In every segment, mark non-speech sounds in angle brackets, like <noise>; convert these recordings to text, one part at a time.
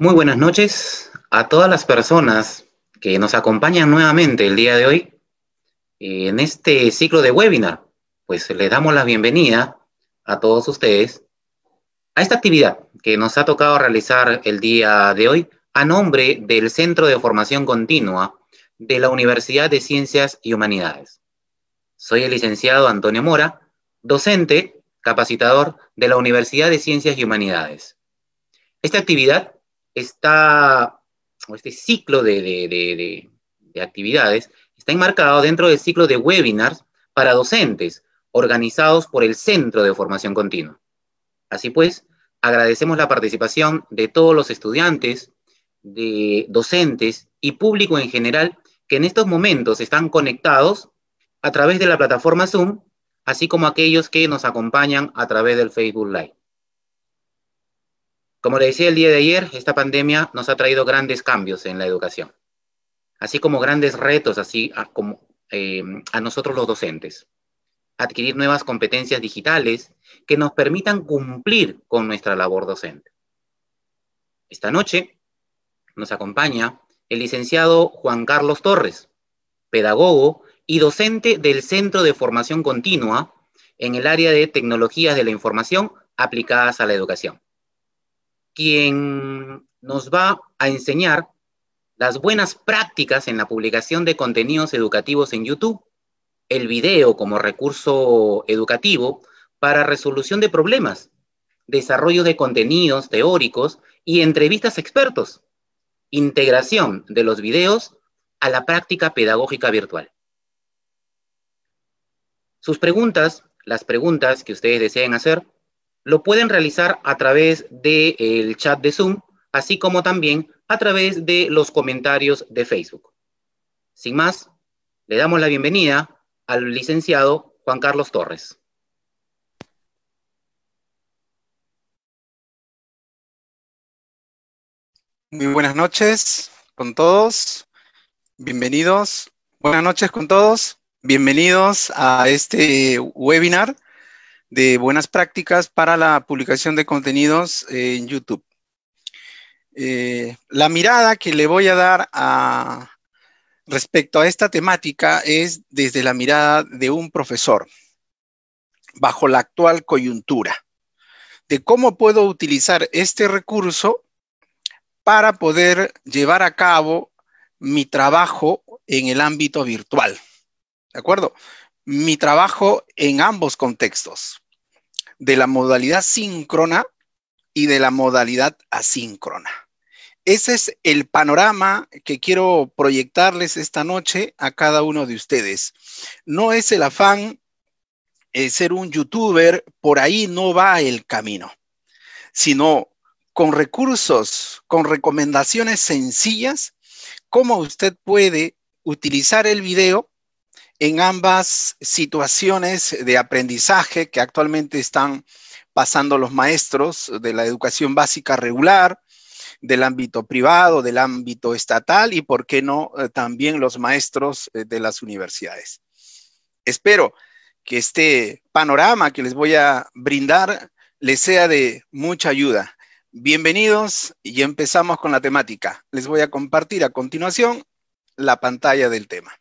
Muy buenas noches a todas las personas que nos acompañan nuevamente el día de hoy en este ciclo de webinar. Pues les damos la bienvenida a todos ustedes a esta actividad que nos ha tocado realizar el día de hoy a nombre del Centro de Formación Continua de la Universidad de Ciencias y Humanidades. Soy el licenciado Antonio Mora, docente capacitador de la Universidad de Ciencias y Humanidades. Esta actividad este ciclo de, de actividades está enmarcado dentro del ciclo de webinars para docentes organizados por el Centro de Formación Continua. Así pues, agradecemos la participación de todos los estudiantes, de docentes y público en general que en estos momentos están conectados a través de la plataforma Zoom, así como aquellos que nos acompañan a través del Facebook Live. Como le decía el día de ayer, esta pandemia nos ha traído grandes cambios en la educación, así como grandes retos así como, eh, a nosotros los docentes. Adquirir nuevas competencias digitales que nos permitan cumplir con nuestra labor docente. Esta noche nos acompaña el licenciado Juan Carlos Torres, pedagogo y docente del Centro de Formación Continua en el área de Tecnologías de la Información aplicadas a la educación quien nos va a enseñar las buenas prácticas en la publicación de contenidos educativos en YouTube, el video como recurso educativo para resolución de problemas, desarrollo de contenidos teóricos y entrevistas expertos, integración de los videos a la práctica pedagógica virtual. Sus preguntas, las preguntas que ustedes deseen hacer, lo pueden realizar a través del eh, el chat de Zoom, así como también a través de los comentarios de Facebook. Sin más, le damos la bienvenida al licenciado Juan Carlos Torres. Muy buenas noches con todos. Bienvenidos. Buenas noches con todos. Bienvenidos a este webinar de buenas prácticas para la publicación de contenidos eh, en YouTube. Eh, la mirada que le voy a dar a, respecto a esta temática es desde la mirada de un profesor, bajo la actual coyuntura, de cómo puedo utilizar este recurso para poder llevar a cabo mi trabajo en el ámbito virtual. ¿De acuerdo? mi trabajo en ambos contextos, de la modalidad síncrona y de la modalidad asíncrona. Ese es el panorama que quiero proyectarles esta noche a cada uno de ustedes. No es el afán eh, ser un youtuber, por ahí no va el camino, sino con recursos, con recomendaciones sencillas, cómo usted puede utilizar el video en ambas situaciones de aprendizaje que actualmente están pasando los maestros de la educación básica regular, del ámbito privado, del ámbito estatal y, por qué no, eh, también los maestros eh, de las universidades. Espero que este panorama que les voy a brindar les sea de mucha ayuda. Bienvenidos y empezamos con la temática. Les voy a compartir a continuación la pantalla del tema.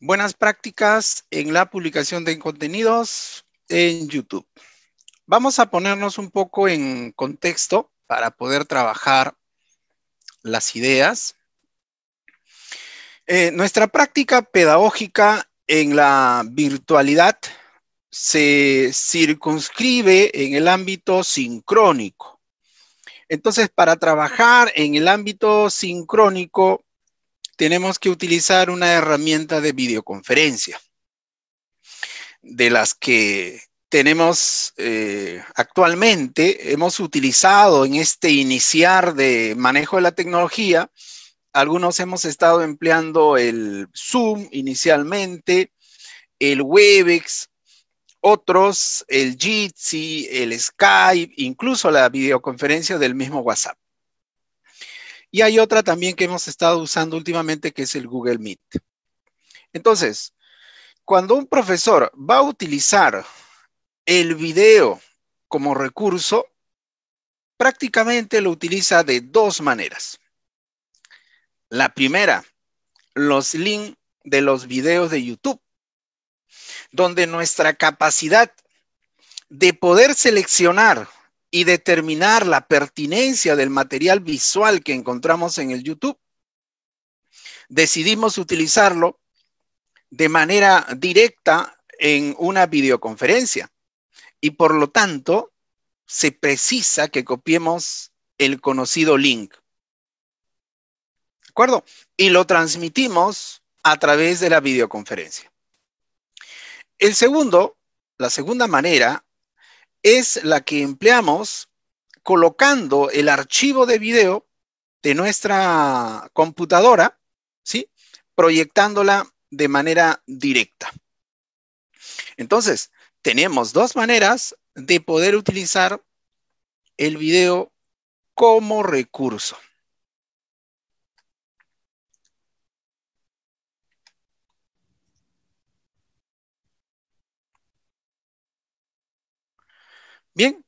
Buenas prácticas en la publicación de contenidos en YouTube. Vamos a ponernos un poco en contexto para poder trabajar las ideas. Eh, nuestra práctica pedagógica en la virtualidad se circunscribe en el ámbito sincrónico. Entonces, para trabajar en el ámbito sincrónico, tenemos que utilizar una herramienta de videoconferencia, de las que tenemos eh, actualmente, hemos utilizado en este iniciar de manejo de la tecnología, algunos hemos estado empleando el Zoom inicialmente, el Webex, otros el Jitsi, el Skype, incluso la videoconferencia del mismo WhatsApp. Y hay otra también que hemos estado usando últimamente que es el Google Meet. Entonces, cuando un profesor va a utilizar el video como recurso, prácticamente lo utiliza de dos maneras. La primera, los links de los videos de YouTube, donde nuestra capacidad de poder seleccionar y determinar la pertinencia del material visual que encontramos en el YouTube, decidimos utilizarlo de manera directa en una videoconferencia. Y por lo tanto, se precisa que copiemos el conocido link. ¿De acuerdo? Y lo transmitimos a través de la videoconferencia. El segundo, la segunda manera es la que empleamos colocando el archivo de video de nuestra computadora, ¿sí? Proyectándola de manera directa. Entonces, tenemos dos maneras de poder utilizar el video como recurso. Bien,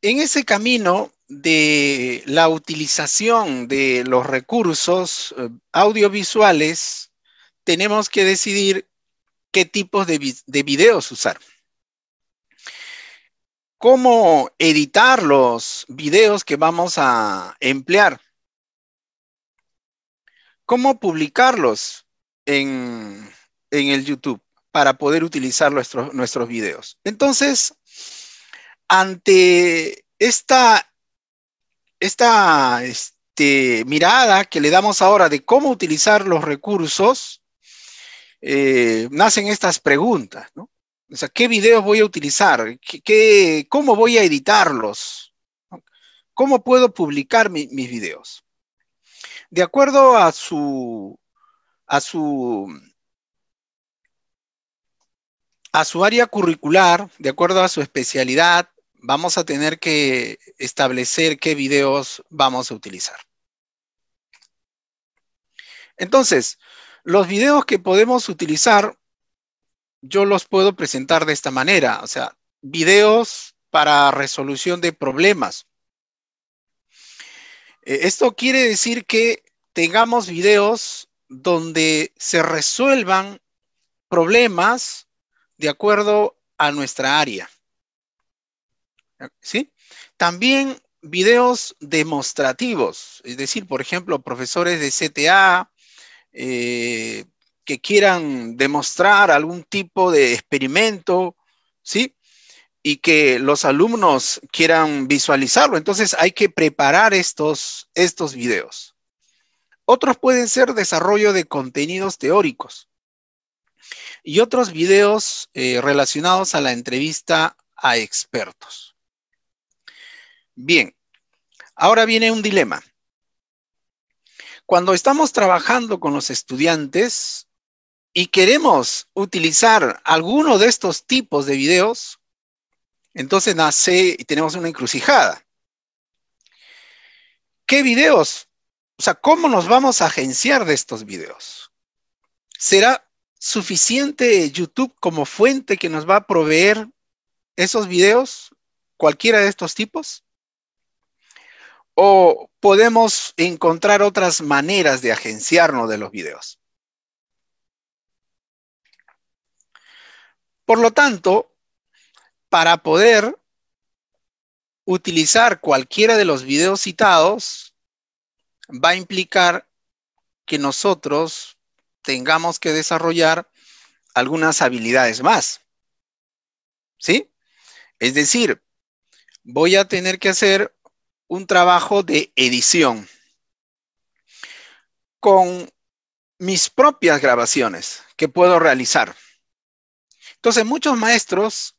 en ese camino de la utilización de los recursos eh, audiovisuales, tenemos que decidir qué tipos de, videos usar. Cómo editar los videos que vamos a emplear. Cómo publicarlos en, el YouTube para poder utilizar nuestros videos. Entonces, ante esta, esta este, mirada que le damos ahora de cómo utilizar los recursos, eh, nacen estas preguntas, ¿no? O sea, ¿qué videos voy a utilizar? ¿Qué, cómo voy a editarlos? ¿Cómo puedo publicar mis videos? De acuerdo a su, a su, a su área curricular, de acuerdo a su especialidad, vamos a tener que establecer qué videos vamos a utilizar. Entonces, los videos que podemos utilizar, yo los puedo presentar de esta manera, o sea, videos para resolución de problemas. Eh, esto quiere decir que tengamos videos donde se resuelvan problemas de acuerdo a nuestra área. ¿Sí? También videos demostrativos, es decir, por ejemplo, profesores de CTA eh, que quieran demostrar algún tipo de experimento, ¿sí? Y que los alumnos quieran visualizarlo. Entonces hay que preparar estos, estos videos. Otros pueden ser desarrollo de contenidos teóricos y otros videos eh, relacionados a la entrevista a expertos. Bien, ahora viene un dilema. Cuando estamos trabajando con los estudiantes y queremos utilizar alguno de estos tipos de videos, entonces nace y tenemos una encrucijada. ¿Qué videos? O sea, ¿cómo nos vamos a agenciar de estos videos? ¿Será suficiente YouTube como fuente que nos va a proveer esos videos, cualquiera de estos tipos? ¿O podemos encontrar otras maneras de agenciarnos de los videos? Por lo tanto, para poder utilizar cualquiera de los videos citados, va a implicar que nosotros tengamos que desarrollar algunas habilidades más. ¿Sí? Es decir, voy a tener que hacer un trabajo de edición con mis propias grabaciones que puedo realizar. Entonces, muchos maestros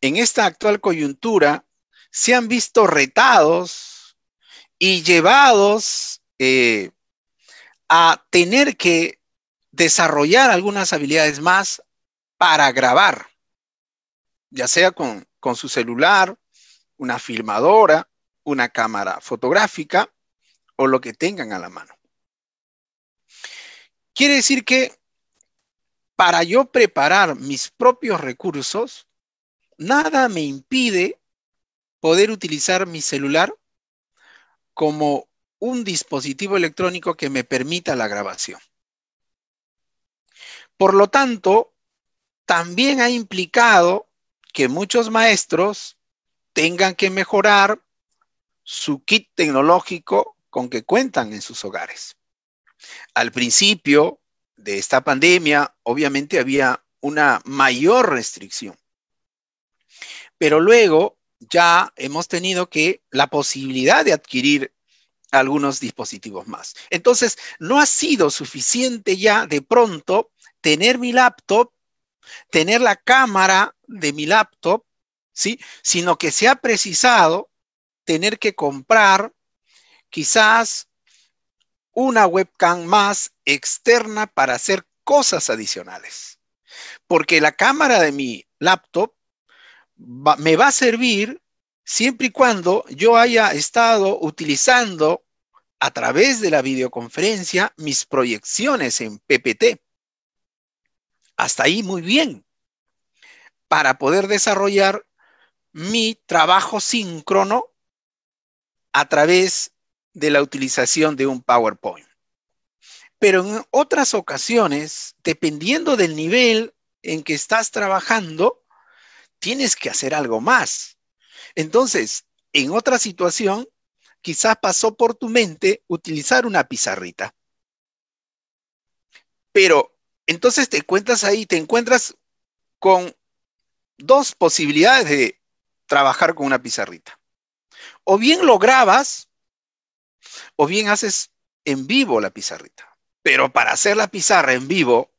en esta actual coyuntura se han visto retados y llevados eh, a tener que desarrollar algunas habilidades más para grabar, ya sea con, con su celular, una filmadora, una cámara fotográfica o lo que tengan a la mano. Quiere decir que para yo preparar mis propios recursos, nada me impide poder utilizar mi celular como un dispositivo electrónico que me permita la grabación. Por lo tanto, también ha implicado que muchos maestros tengan que mejorar su kit tecnológico con que cuentan en sus hogares. Al principio de esta pandemia, obviamente había una mayor restricción, pero luego ya hemos tenido que la posibilidad de adquirir algunos dispositivos más. Entonces, no ha sido suficiente ya de pronto tener mi laptop, tener la cámara de mi laptop, ¿sí? Sino que se ha precisado tener que comprar quizás una webcam más externa para hacer cosas adicionales. Porque la cámara de mi laptop me va a servir siempre y cuando yo haya estado utilizando a través de la videoconferencia mis proyecciones en PPT. Hasta ahí muy bien. Para poder desarrollar mi trabajo síncrono a través de la utilización de un PowerPoint. Pero en otras ocasiones, dependiendo del nivel en que estás trabajando, tienes que hacer algo más. Entonces, en otra situación, quizás pasó por tu mente utilizar una pizarrita. Pero entonces te encuentras ahí, te encuentras con dos posibilidades de trabajar con una pizarrita o bien lo grabas, o bien haces en vivo la pizarrita. Pero para hacer la pizarra en vivo,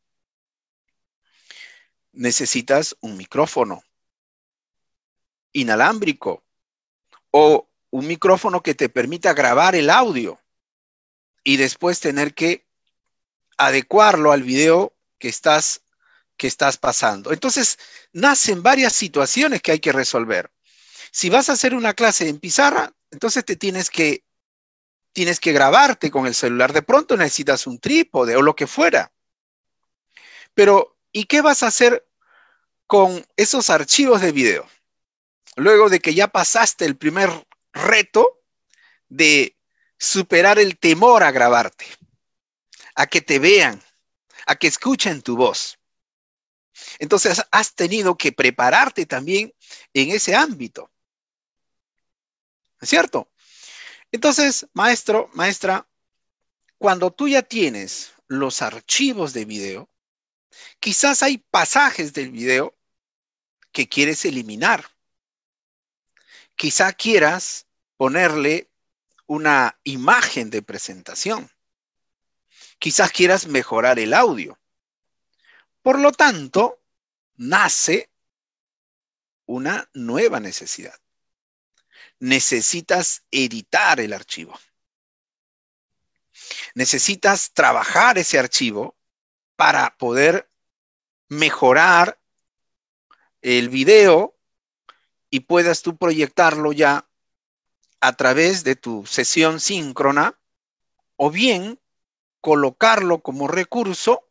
necesitas un micrófono inalámbrico o un micrófono que te permita grabar el audio y después tener que adecuarlo al video que estás, que estás pasando. Entonces, nacen varias situaciones que hay que resolver. Si vas a hacer una clase en pizarra, entonces te tienes que, tienes que grabarte con el celular. De pronto necesitas un trípode o lo que fuera. Pero, ¿y qué vas a hacer con esos archivos de video? Luego de que ya pasaste el primer reto de superar el temor a grabarte, a que te vean, a que escuchen tu voz. Entonces has tenido que prepararte también en ese ámbito. ¿Es cierto? Entonces, maestro, maestra, cuando tú ya tienes los archivos de video, quizás hay pasajes del video que quieres eliminar. Quizás quieras ponerle una imagen de presentación. Quizás quieras mejorar el audio. Por lo tanto, nace una nueva necesidad necesitas editar el archivo. Necesitas trabajar ese archivo para poder mejorar el video y puedas tú proyectarlo ya a través de tu sesión síncrona o bien colocarlo como recurso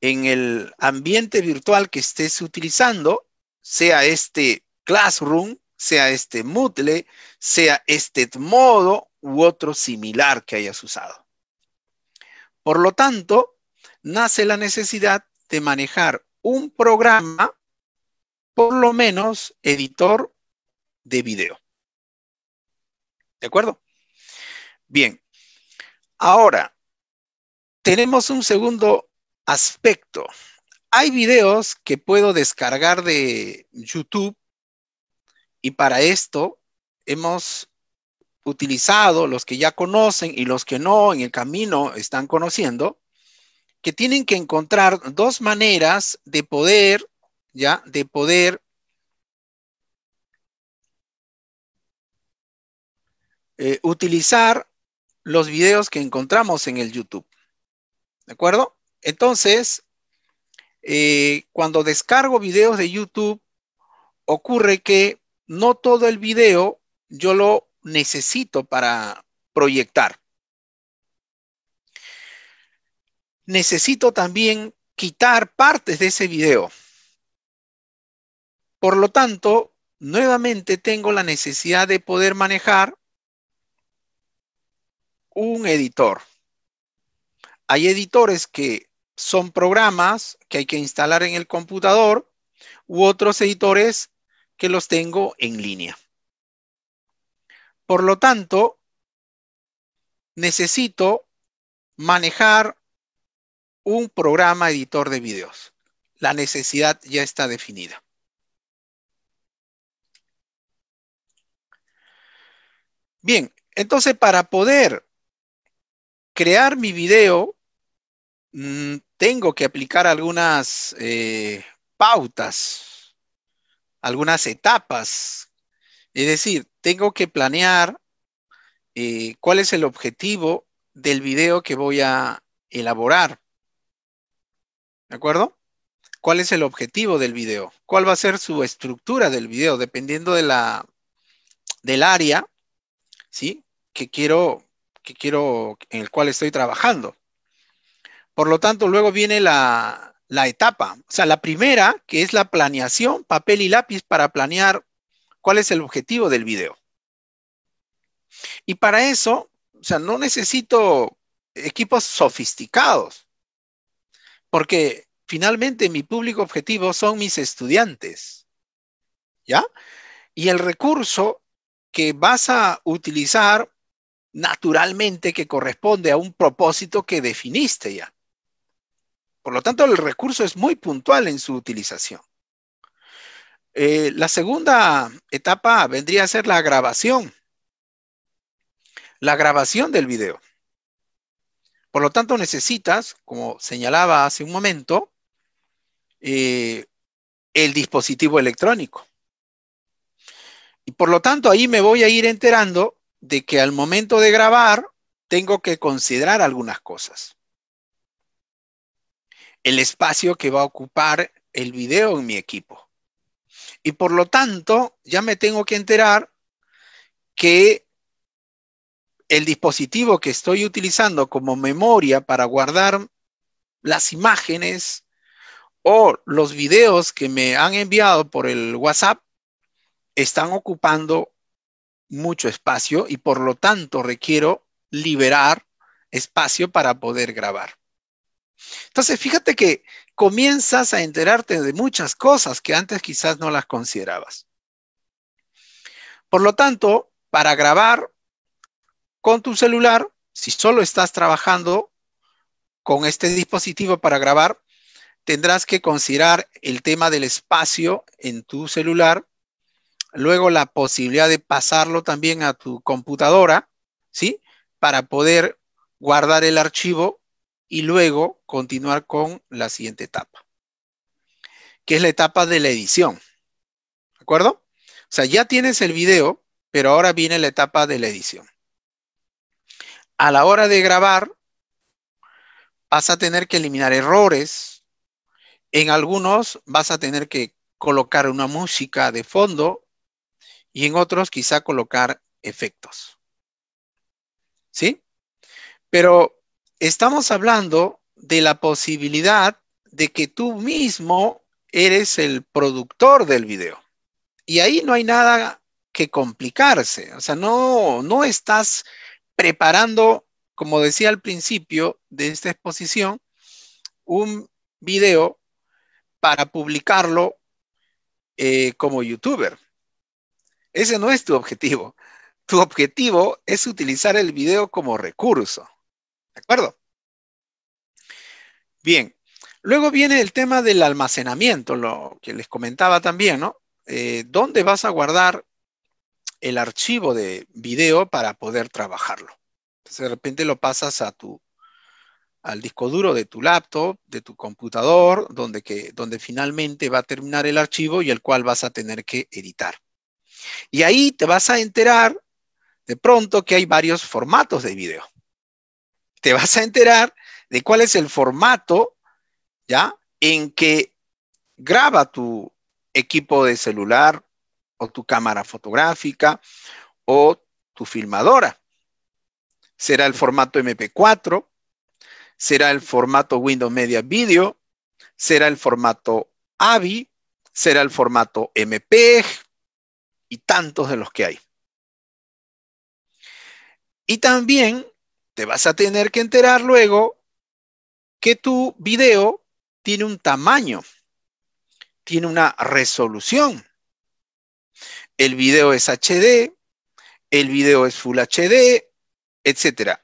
en el ambiente virtual que estés utilizando, sea este Classroom sea este Moodle, sea este modo u otro similar que hayas usado. Por lo tanto, nace la necesidad de manejar un programa, por lo menos editor de video. ¿De acuerdo? Bien. Ahora, tenemos un segundo aspecto. Hay videos que puedo descargar de YouTube y para esto hemos utilizado los que ya conocen y los que no en el camino están conociendo, que tienen que encontrar dos maneras de poder, ya, de poder eh, utilizar los videos que encontramos en el YouTube. ¿De acuerdo? Entonces, eh, cuando descargo videos de YouTube, ocurre que no todo el video yo lo necesito para proyectar. Necesito también quitar partes de ese video. Por lo tanto, nuevamente tengo la necesidad de poder manejar un editor. Hay editores que son programas que hay que instalar en el computador u otros editores que los tengo en línea. Por lo tanto, necesito manejar un programa editor de videos. La necesidad ya está definida. Bien, entonces para poder crear mi video, mm, tengo que aplicar algunas eh, pautas algunas etapas. Es decir, tengo que planear eh, cuál es el objetivo del video que voy a elaborar. ¿De acuerdo? ¿Cuál es el objetivo del video? ¿Cuál va a ser su estructura del video? Dependiendo de la, del área, ¿sí? Que quiero, que quiero, en el cual estoy trabajando. Por lo tanto, luego viene la, la etapa. O sea, la primera, que es la planeación, papel y lápiz para planear cuál es el objetivo del video. Y para eso, o sea, no necesito equipos sofisticados, porque finalmente mi público objetivo son mis estudiantes. ¿Ya? Y el recurso que vas a utilizar naturalmente que corresponde a un propósito que definiste ya. Por lo tanto, el recurso es muy puntual en su utilización. Eh, la segunda etapa vendría a ser la grabación. La grabación del video. Por lo tanto, necesitas, como señalaba hace un momento, eh, el dispositivo electrónico. Y por lo tanto, ahí me voy a ir enterando de que al momento de grabar tengo que considerar algunas cosas el espacio que va a ocupar el video en mi equipo. Y por lo tanto, ya me tengo que enterar que el dispositivo que estoy utilizando como memoria para guardar las imágenes o los videos que me han enviado por el WhatsApp están ocupando mucho espacio y por lo tanto requiero liberar espacio para poder grabar. Entonces, fíjate que comienzas a enterarte de muchas cosas que antes quizás no las considerabas. Por lo tanto, para grabar con tu celular, si solo estás trabajando con este dispositivo para grabar, tendrás que considerar el tema del espacio en tu celular, luego la posibilidad de pasarlo también a tu computadora, ¿sí? Para poder guardar el archivo y luego continuar con la siguiente etapa, que es la etapa de la edición. ¿De acuerdo? O sea, ya tienes el video, pero ahora viene la etapa de la edición. A la hora de grabar, vas a tener que eliminar errores. En algunos vas a tener que colocar una música de fondo y en otros quizá colocar efectos. ¿Sí? Pero estamos hablando de la posibilidad de que tú mismo eres el productor del video. Y ahí no hay nada que complicarse, o sea, no, no estás preparando, como decía al principio de esta exposición, un video para publicarlo eh, como youtuber. Ese no es tu objetivo. Tu objetivo es utilizar el video como recurso. ¿De acuerdo? Bien. Luego viene el tema del almacenamiento, lo que les comentaba también, ¿no? Eh, ¿Dónde vas a guardar el archivo de video para poder trabajarlo? de repente lo pasas a tu, al disco duro de tu laptop, de tu computador, donde, que, donde finalmente va a terminar el archivo y el cual vas a tener que editar. Y ahí te vas a enterar de pronto que hay varios formatos de video te vas a enterar de cuál es el formato, ¿ya? En que graba tu equipo de celular o tu cámara fotográfica o tu filmadora. Será el formato MP4, será el formato Windows Media Video, será el formato AVI, será el formato MPEG y tantos de los que hay. Y también te vas a tener que enterar luego que tu video tiene un tamaño, tiene una resolución. El video es HD, el video es Full HD, etc.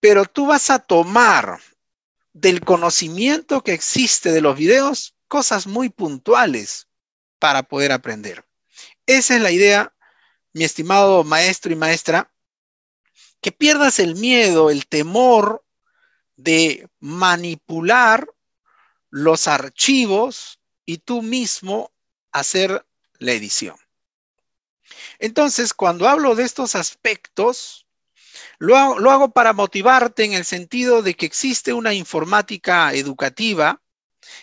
Pero tú vas a tomar del conocimiento que existe de los videos cosas muy puntuales para poder aprender. Esa es la idea, mi estimado maestro y maestra, que pierdas el miedo, el temor de manipular los archivos y tú mismo hacer la edición. Entonces, cuando hablo de estos aspectos, lo hago, para motivarte en el sentido de que existe una informática educativa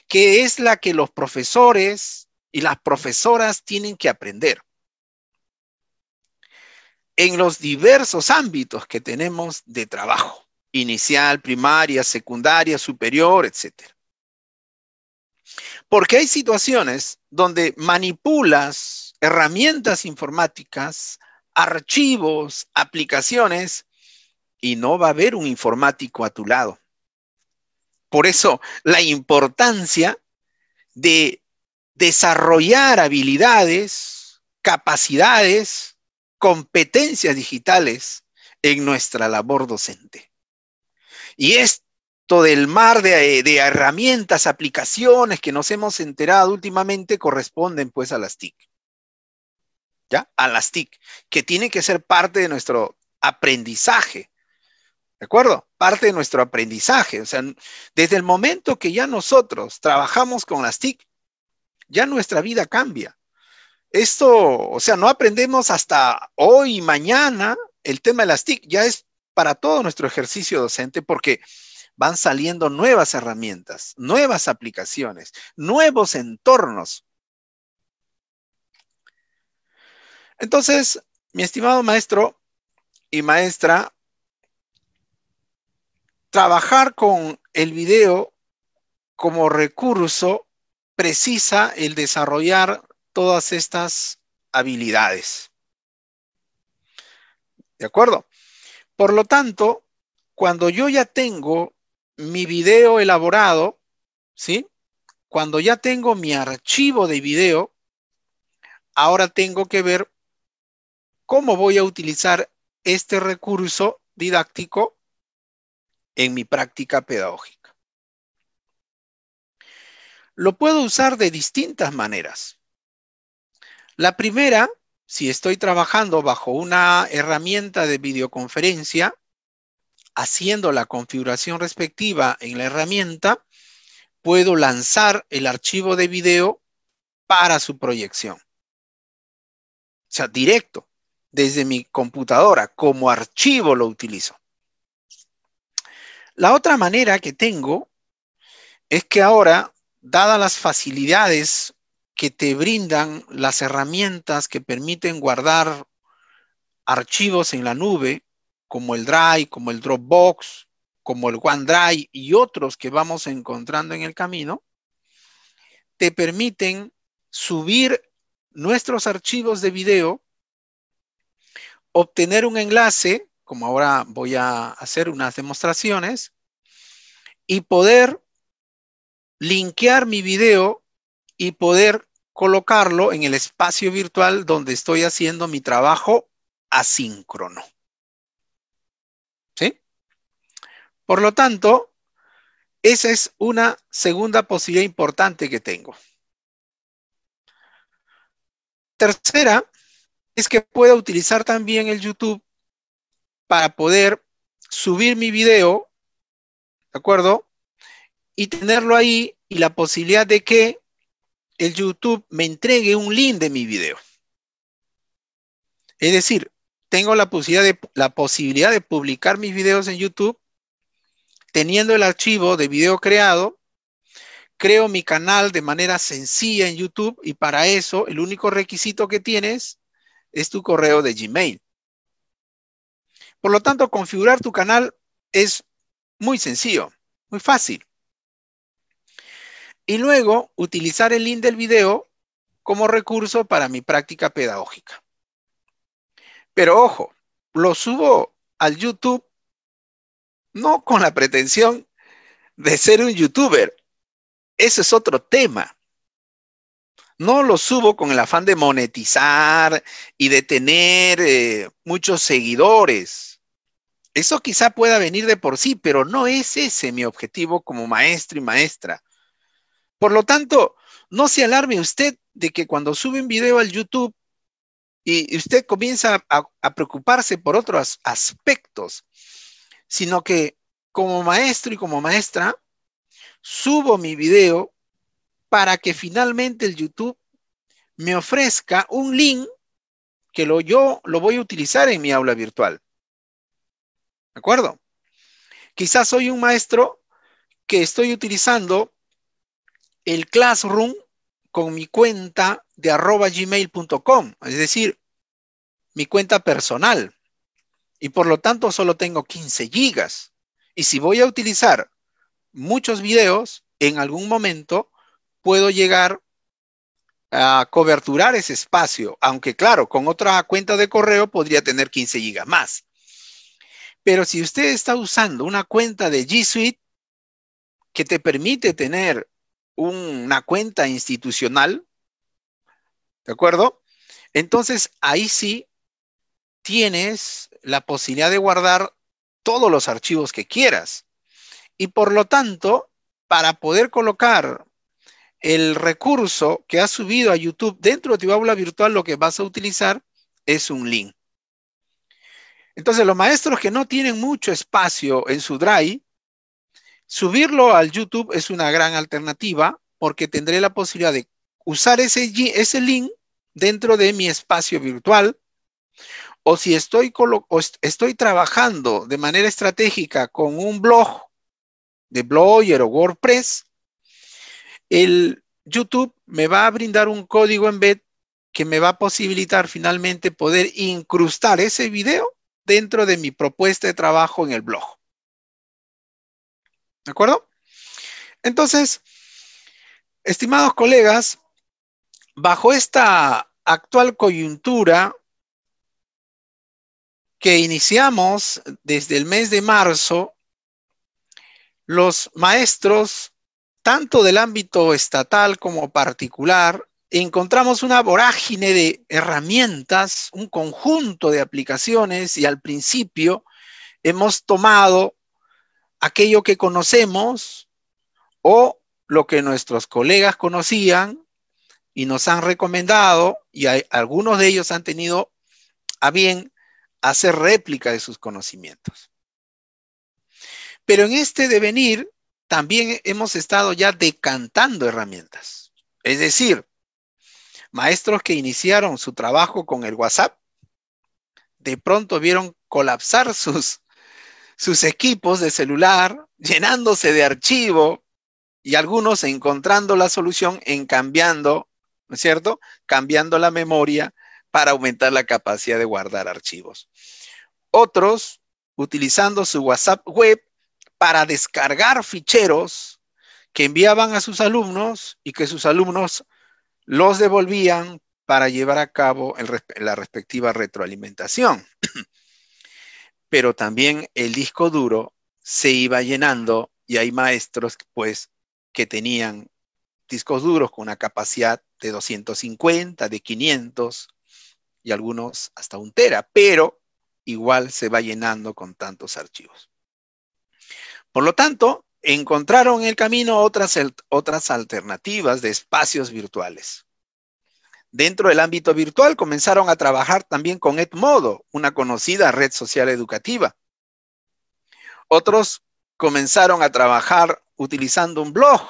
que es la que los profesores y las profesoras tienen que aprender en los diversos ámbitos que tenemos de trabajo, inicial, primaria, secundaria, superior, etc. Porque hay situaciones donde manipulas herramientas informáticas, archivos, aplicaciones, y no va a haber un informático a tu lado. Por eso la importancia de desarrollar habilidades, capacidades competencias digitales en nuestra labor docente. Y esto del mar de, herramientas, aplicaciones que nos hemos enterado últimamente corresponden pues a las TIC. ¿Ya? A las TIC, que tiene que ser parte de nuestro aprendizaje. ¿De acuerdo? Parte de nuestro aprendizaje. O sea, desde el momento que ya nosotros trabajamos con las TIC, ya nuestra vida cambia esto, o sea, no aprendemos hasta hoy, mañana, el tema de las TIC ya es para todo nuestro ejercicio docente porque van saliendo nuevas herramientas, nuevas aplicaciones, nuevos entornos. Entonces, mi estimado maestro y maestra, trabajar con el video como recurso precisa el desarrollar todas estas habilidades. ¿De acuerdo? Por lo tanto, cuando yo ya tengo mi video elaborado, ¿sí? Cuando ya tengo mi archivo de video, ahora tengo que ver cómo voy a utilizar este recurso didáctico en mi práctica pedagógica. Lo puedo usar de distintas maneras. La primera, si estoy trabajando bajo una herramienta de videoconferencia, haciendo la configuración respectiva en la herramienta, puedo lanzar el archivo de video para su proyección. O sea, directo, desde mi computadora, como archivo lo utilizo. La otra manera que tengo es que ahora, dadas las facilidades que te brindan las herramientas que permiten guardar archivos en la nube, como el Drive, como el Dropbox, como el OneDrive y otros que vamos encontrando en el camino, te permiten subir nuestros archivos de video, obtener un enlace, como ahora voy a hacer unas demostraciones, y poder linkear mi video y poder colocarlo en el espacio virtual donde estoy haciendo mi trabajo asíncrono. ¿Sí? Por lo tanto, esa es una segunda posibilidad importante que tengo. Tercera, es que pueda utilizar también el YouTube para poder subir mi video, ¿de acuerdo? Y tenerlo ahí y la posibilidad de que el YouTube me entregue un link de mi video. Es decir, tengo la posibilidad de, publicar mis videos en YouTube teniendo el archivo de video creado creo mi canal de manera sencilla en YouTube y para eso el único requisito que tienes es tu correo de Gmail. Por lo tanto, configurar tu canal es muy sencillo, muy fácil y luego utilizar el link del video como recurso para mi práctica pedagógica. Pero ojo, lo subo al YouTube no con la pretensión de ser un youtuber. Ese es otro tema. No lo subo con el afán de monetizar y de tener eh, muchos seguidores. Eso quizá pueda venir de por sí, pero no es ese mi objetivo como maestro y maestra. Por lo tanto, no se alarme usted de que cuando sube un video al YouTube y usted comienza a, preocuparse por otros aspectos, sino que como maestro y como maestra, subo mi video para que finalmente el YouTube me ofrezca un link que lo, yo lo voy a utilizar en mi aula virtual. ¿De acuerdo? Quizás soy un maestro que estoy utilizando el Classroom con mi cuenta de arroba gmail.com, es decir, mi cuenta personal. Y por lo tanto solo tengo 15 gigas. Y si voy a utilizar muchos videos, en algún momento puedo llegar a coberturar ese espacio, aunque claro, con otra cuenta de correo podría tener 15 gigas más. Pero si usted está usando una cuenta de G Suite que te permite tener una cuenta institucional, ¿de acuerdo? Entonces ahí sí tienes la posibilidad de guardar todos los archivos que quieras. Y por lo tanto, para poder colocar el recurso que has subido a YouTube dentro de tu aula virtual, lo que vas a utilizar es un link. Entonces, los maestros que no tienen mucho espacio en su Drive, Subirlo al YouTube es una gran alternativa porque tendré la posibilidad de usar ese, ese link dentro de mi espacio virtual o si estoy, estoy trabajando de manera estratégica con un blog de Blogger o WordPress, el YouTube me va a brindar un código embed que me va a posibilitar finalmente poder incrustar ese video dentro de mi propuesta de trabajo en el blog. ¿De acuerdo? Entonces, estimados colegas, bajo esta actual coyuntura que iniciamos desde el mes de marzo, los maestros, tanto del ámbito estatal como particular, encontramos una vorágine de herramientas, un conjunto de aplicaciones y al principio hemos tomado aquello que conocemos o lo que nuestros colegas conocían y nos han recomendado, y algunos de ellos han tenido a bien hacer réplica de sus conocimientos. Pero en este devenir también hemos estado ya decantando herramientas. Es decir, maestros que iniciaron su trabajo con el WhatsApp, de pronto vieron colapsar <laughs> sus, sus equipos de celular, llenándose de archivo y algunos encontrando la solución en cambiando, ¿no es cierto? Cambiando la memoria para aumentar la capacidad de guardar archivos. Otros utilizando su WhatsApp web para descargar ficheros que enviaban a sus alumnos y que sus alumnos los devolvían para llevar a cabo la respectiva retroalimentación pero también el disco duro se iba llenando y hay maestros pues que tenían discos duros con una capacidad de 250, de 500 y algunos hasta un tera, pero igual se va llenando con tantos archivos. Por lo tanto, encontraron en el camino otras, otras alternativas de espacios virtuales. Dentro del ámbito virtual comenzaron a trabajar también con Edmodo, una conocida red social educativa. Otros comenzaron a trabajar utilizando un blog,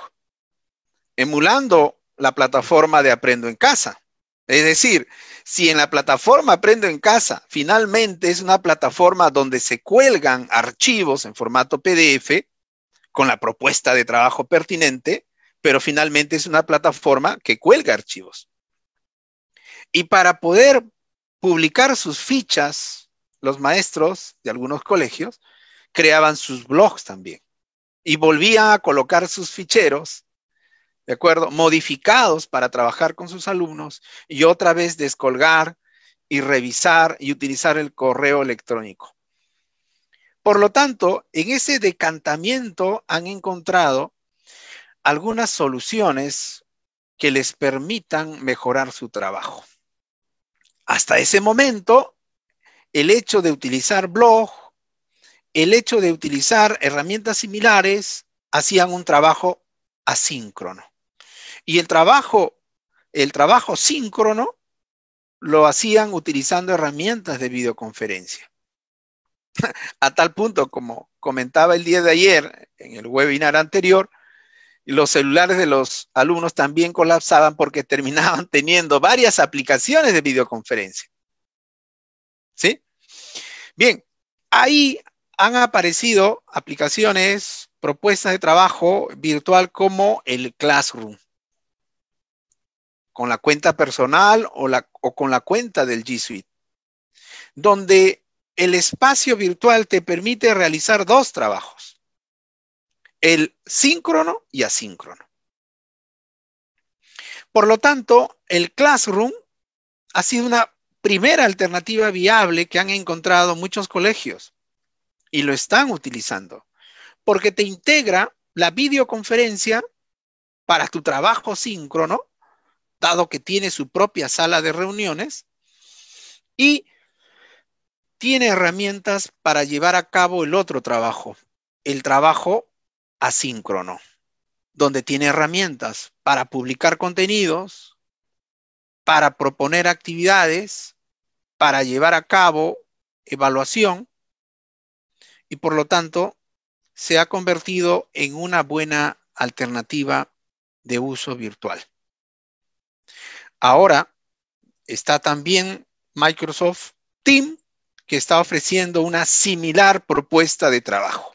emulando la plataforma de Aprendo en Casa. Es decir, si en la plataforma Aprendo en Casa finalmente es una plataforma donde se cuelgan archivos en formato PDF con la propuesta de trabajo pertinente, pero finalmente es una plataforma que cuelga archivos. Y para poder publicar sus fichas, los maestros de algunos colegios creaban sus blogs también y volvía a colocar sus ficheros, ¿de acuerdo? Modificados para trabajar con sus alumnos y otra vez descolgar y revisar y utilizar el correo electrónico. Por lo tanto, en ese decantamiento han encontrado algunas soluciones que les permitan mejorar su trabajo hasta ese momento, el hecho de utilizar blog, el hecho de utilizar herramientas similares, hacían un trabajo asíncrono. Y el trabajo, el trabajo síncrono lo hacían utilizando herramientas de videoconferencia. <laughs> A tal punto, como comentaba el día de ayer en el webinar anterior, los celulares de los alumnos también colapsaban porque <laughs> terminaban teniendo varias aplicaciones de videoconferencia. ¿Sí? Bien, ahí han aparecido aplicaciones, propuestas de trabajo virtual como el Classroom, con la cuenta personal o, o con la cuenta del G Suite, donde el espacio virtual te permite realizar dos trabajos el síncrono y asíncrono. Por lo tanto, el Classroom ha sido una primera alternativa viable que han encontrado muchos colegios y lo están utilizando, porque te integra la videoconferencia para tu trabajo síncrono, dado que tiene su propia sala de reuniones y tiene herramientas para llevar a cabo el otro trabajo, el trabajo asíncrono, donde tiene herramientas para publicar contenidos, para proponer actividades, para llevar a cabo evaluación y por lo tanto se ha convertido en una buena alternativa de uso virtual. Ahora está también Microsoft Team que está ofreciendo una similar propuesta de trabajo.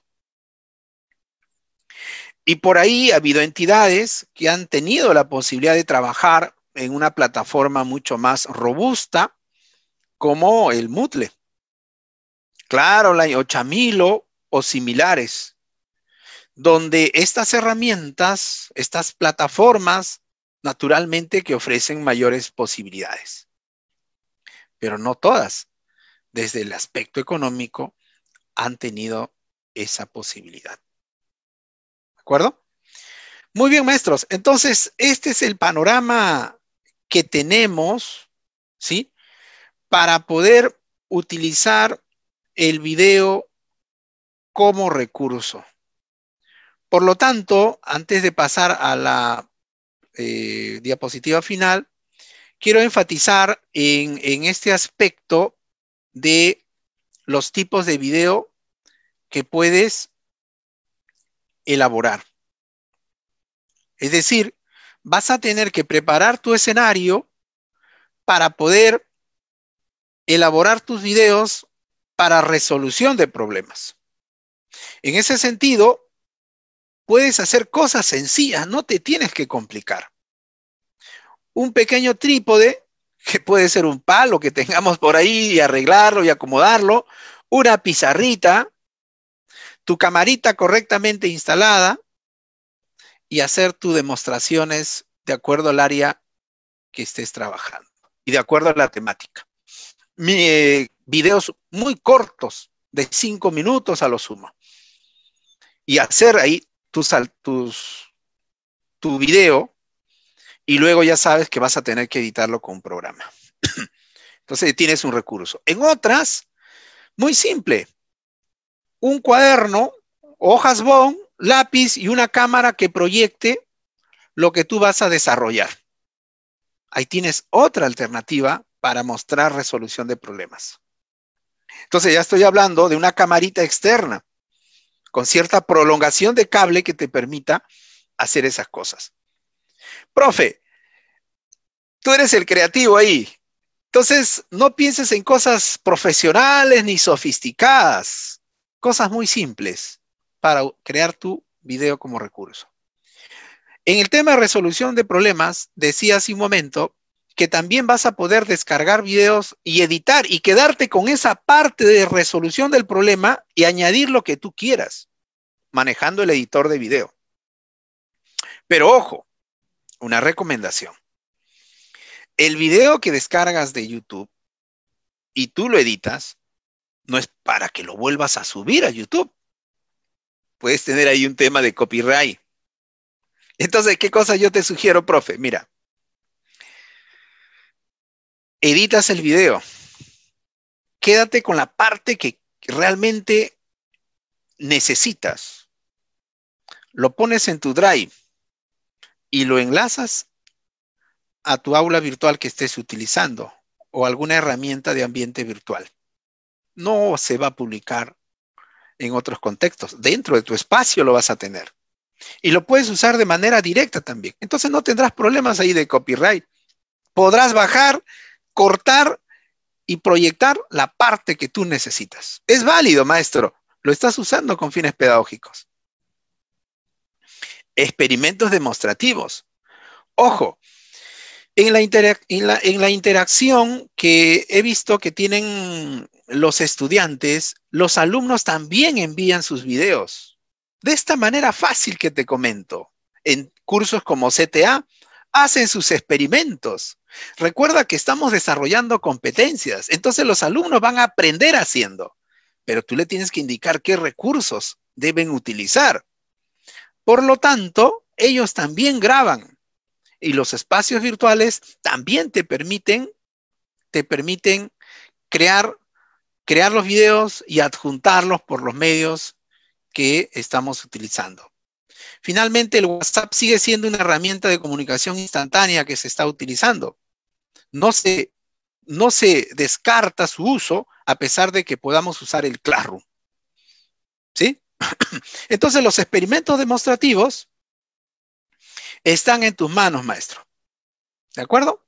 Y por ahí ha habido entidades que han tenido la posibilidad de trabajar en una plataforma mucho más robusta como el Moodle. Claro, la Chamilo o similares, donde estas herramientas, estas plataformas, naturalmente que ofrecen mayores posibilidades. Pero no todas, desde el aspecto económico, han tenido esa posibilidad acuerdo? Muy bien, maestros. Entonces, este es el panorama que tenemos, ¿sí? Para poder utilizar el video como recurso. Por lo tanto, antes de pasar a la eh, diapositiva final, quiero enfatizar en, en este aspecto de los tipos de video que puedes elaborar. Es decir, vas a tener que preparar tu escenario para poder elaborar tus videos para resolución de problemas. En ese sentido, puedes hacer cosas sencillas, no te tienes que complicar. Un pequeño trípode, <laughs> que puede ser un palo que tengamos por ahí y arreglarlo y acomodarlo, una pizarrita, tu camarita correctamente instalada y hacer tus demostraciones de acuerdo al área que estés trabajando y de acuerdo a la temática. Eh, videos muy cortos, de cinco minutos a lo sumo. Y hacer ahí tus, tu video y luego ya sabes que vas a tener que editarlo con un programa. <clears throat> Entonces tienes un recurso. En otras, muy simple, un cuaderno, hojas bond, lápiz y una cámara que proyecte lo que tú vas a desarrollar. Ahí tienes otra alternativa para mostrar resolución de problemas. Entonces ya estoy hablando de una camarita externa con cierta prolongación de cable que te permita hacer esas cosas. Profe, tú eres el creativo ahí. Entonces, no pienses en cosas profesionales ni sofisticadas. Cosas muy simples para crear tu video como recurso. En el tema de resolución de problemas, decía hace un momento que también vas a poder descargar videos y editar y quedarte con esa parte de resolución del problema y añadir lo que tú quieras manejando el editor de video. Pero ojo, una recomendación. El video que descargas de YouTube y tú lo editas, no es para que lo vuelvas a subir a YouTube. Puedes tener ahí un tema de copyright. Entonces, ¿qué cosa yo te sugiero, profe? Mira, editas el video. Quédate con la parte que realmente necesitas. Lo pones en tu drive y lo enlazas a tu aula virtual que estés utilizando o alguna herramienta de ambiente virtual no se va a publicar en otros contextos. Dentro de tu espacio lo vas a tener. Y lo puedes usar de manera directa también. Entonces no tendrás problemas ahí de copyright. Podrás bajar, cortar y proyectar la parte que tú necesitas. Es válido, maestro. Lo estás usando con fines pedagógicos. Experimentos demostrativos. Ojo, en la, interacción que he visto que tienen los estudiantes, los alumnos también envían sus videos. De esta manera fácil que te comento, en cursos como CTA, hacen sus experimentos. Recuerda que estamos desarrollando competencias, entonces los alumnos van a aprender haciendo, pero tú le tienes que indicar qué recursos deben utilizar. Por lo tanto, ellos también graban y los espacios virtuales también te permiten, te permiten crear crear los videos y adjuntarlos por los medios que estamos utilizando. Finalmente, el WhatsApp sigue siendo una herramienta de comunicación instantánea que se está utilizando. No se, no se descarta su uso a pesar de que podamos usar el Classroom. ¿Sí? <clears throat> Entonces, los experimentos demostrativos están en tus manos, maestro. ¿De acuerdo?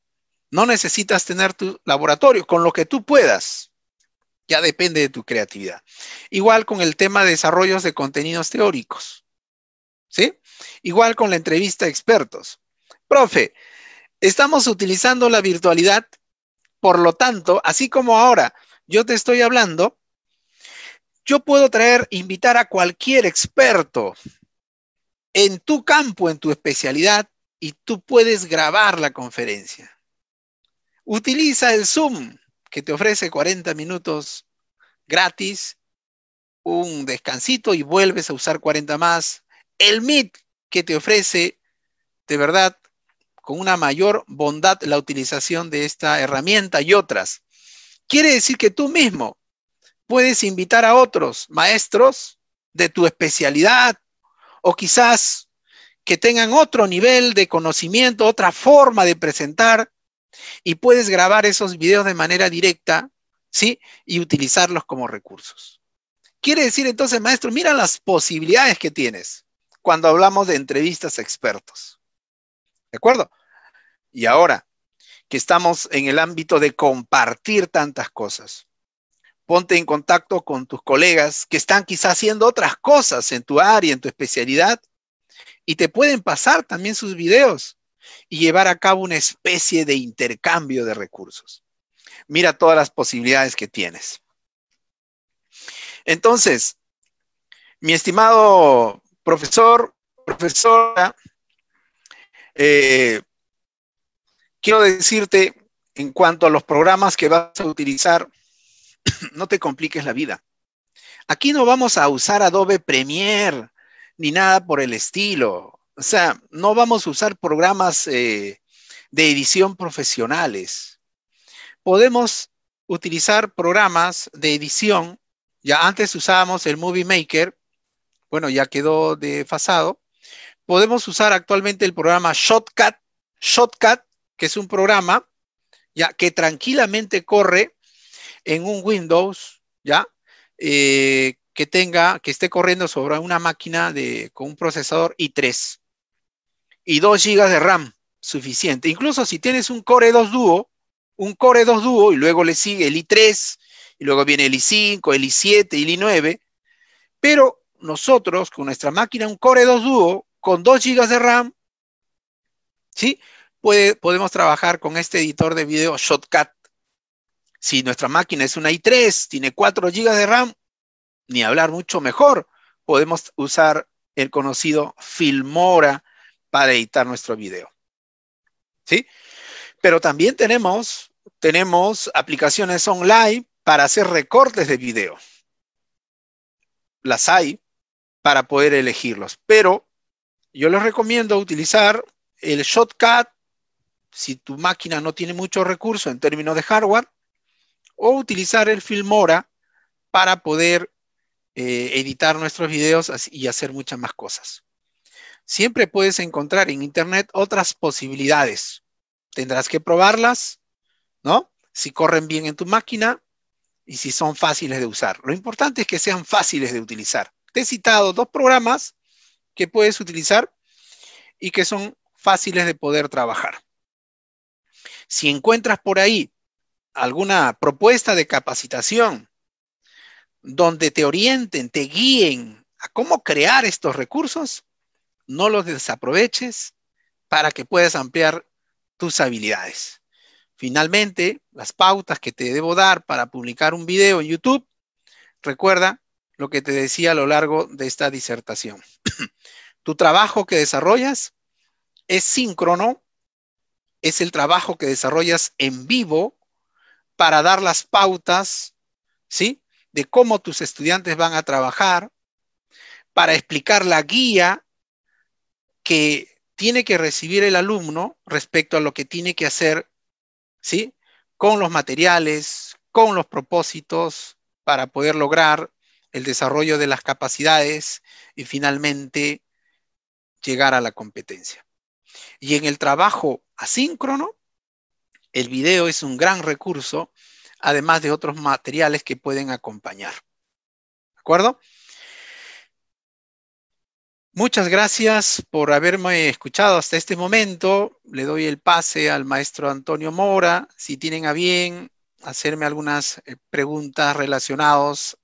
No necesitas tener tu laboratorio, con lo que tú puedas. Ya depende de tu creatividad. Igual con el tema de desarrollos de contenidos teóricos. ¿Sí? Igual con la entrevista a expertos. Profe, estamos utilizando la virtualidad, por lo tanto, así como ahora yo te estoy hablando, yo puedo traer, invitar a cualquier experto en tu campo, en tu especialidad, y tú puedes grabar la conferencia. Utiliza el Zoom, que te ofrece 40 minutos gratis, un descansito y vuelves a usar 40 más. El MIT que te ofrece de verdad con una mayor bondad la utilización de esta herramienta y otras. Quiere decir que tú mismo puedes invitar a otros maestros de tu especialidad o quizás que tengan otro nivel de conocimiento, otra forma de presentar y puedes grabar esos videos de manera directa, ¿sí? Y utilizarlos como recursos. Quiere decir entonces, maestro, mira las posibilidades que tienes cuando hablamos de entrevistas a expertos. ¿De acuerdo? Y ahora que estamos en el ámbito de compartir tantas cosas, ponte en contacto con tus colegas que están quizás haciendo otras cosas en tu área, en tu especialidad, y te pueden pasar también sus videos y llevar a cabo una especie de intercambio de recursos. Mira todas las posibilidades que tienes. Entonces, mi estimado profesor, profesora, eh, quiero decirte en cuanto a los programas que vas a utilizar, <clears throat> no te compliques la vida. Aquí no vamos a usar Adobe Premiere ni nada por el estilo. O sea, no vamos a usar programas eh, de edición profesionales. Podemos utilizar programas de edición. Ya antes usábamos el Movie Maker. Bueno, ya quedó desfasado. Podemos usar actualmente el programa Shotcut. Shotcut, que es un programa ya que tranquilamente corre en un Windows, ya eh, que tenga, que esté corriendo sobre una máquina con un procesador i3 y 2 GB de RAM, suficiente. Incluso si tienes un Core 2 Duo, un Core 2 Duo y luego le sigue el i3, y luego viene el i5, el i7, el i9, pero nosotros con nuestra máquina, un Core 2 Duo con 2 GB de RAM, ¿sí? podemos trabajar con este editor de video Shotcut. Si nuestra máquina es una i3, tiene 4 GB de RAM, ni hablar mucho mejor. Podemos usar el conocido Filmora para editar nuestro video. ¿Sí? Pero también tenemos, tenemos aplicaciones online para hacer recortes de video. Las hay para poder elegirlos, pero yo les recomiendo utilizar el Shotcut si tu máquina no tiene mucho recurso en términos de hardware o utilizar el Filmora para poder eh, editar nuestros videos y hacer muchas más cosas siempre puedes encontrar en Internet otras posibilidades. Tendrás que probarlas, ¿no? Si corren bien en tu máquina y si son fáciles de usar. Lo importante es que sean fáciles de utilizar. Te he citado dos programas que puedes utilizar y que son fáciles de poder trabajar. Si encuentras por ahí alguna propuesta de capacitación donde te orienten, te guíen a cómo crear estos recursos, no los desaproveches para que puedas ampliar tus habilidades. Finalmente, las pautas que te debo dar para publicar un video en YouTube, recuerda lo que te decía a lo largo de esta disertación. <clears throat> tu trabajo que desarrollas es síncrono, es el trabajo que desarrollas en vivo para dar las pautas, ¿sí? De cómo tus estudiantes van a trabajar, para explicar la guía que tiene que recibir el alumno respecto a lo que tiene que hacer, ¿sí? Con los materiales, con los propósitos para poder lograr el desarrollo de las capacidades y finalmente llegar a la competencia. Y en el trabajo asíncrono, el video es un gran recurso, además de otros materiales que pueden acompañar. ¿De acuerdo? Muchas gracias por haberme escuchado hasta este momento. Le doy el pase al maestro Antonio Mora. Si tienen a bien hacerme algunas eh, preguntas relacionadas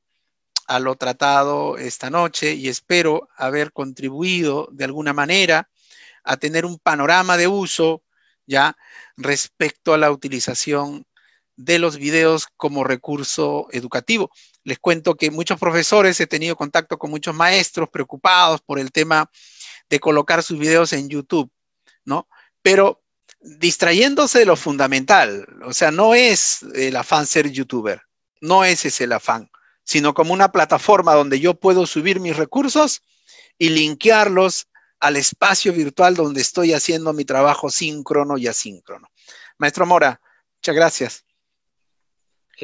a lo tratado esta noche y espero haber contribuido de alguna manera a tener un panorama de uso ya respecto a la utilización de los videos como recurso educativo. Les cuento que muchos profesores, he tenido contacto con muchos maestros preocupados por el tema de colocar sus videos en YouTube, ¿no? Pero distrayéndose de lo fundamental, o sea, no es el afán ser youtuber, no ese es el afán, sino como una plataforma donde yo puedo subir mis recursos y linkearlos al espacio virtual donde estoy haciendo mi trabajo síncrono y asíncrono. Maestro Mora, muchas gracias.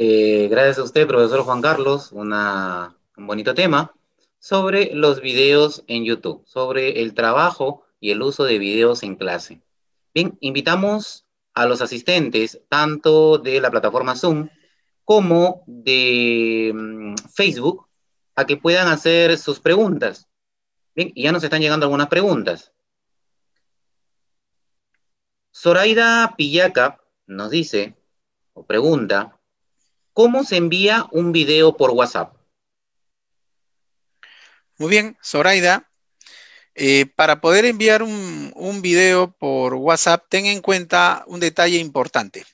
Eh, gracias a usted, profesor Juan Carlos, un bonito tema sobre los videos en YouTube, sobre el trabajo y el uso de videos en clase. Bien, invitamos a los asistentes, tanto de la plataforma Zoom como de mm, Facebook, a que puedan hacer sus preguntas. Bien, ya nos están llegando algunas preguntas. Zoraida Pillaca nos dice, o pregunta, ¿Cómo se envía un video por WhatsApp? Muy bien, Zoraida. Eh, para poder enviar un, video por WhatsApp, ten en cuenta un detalle importante.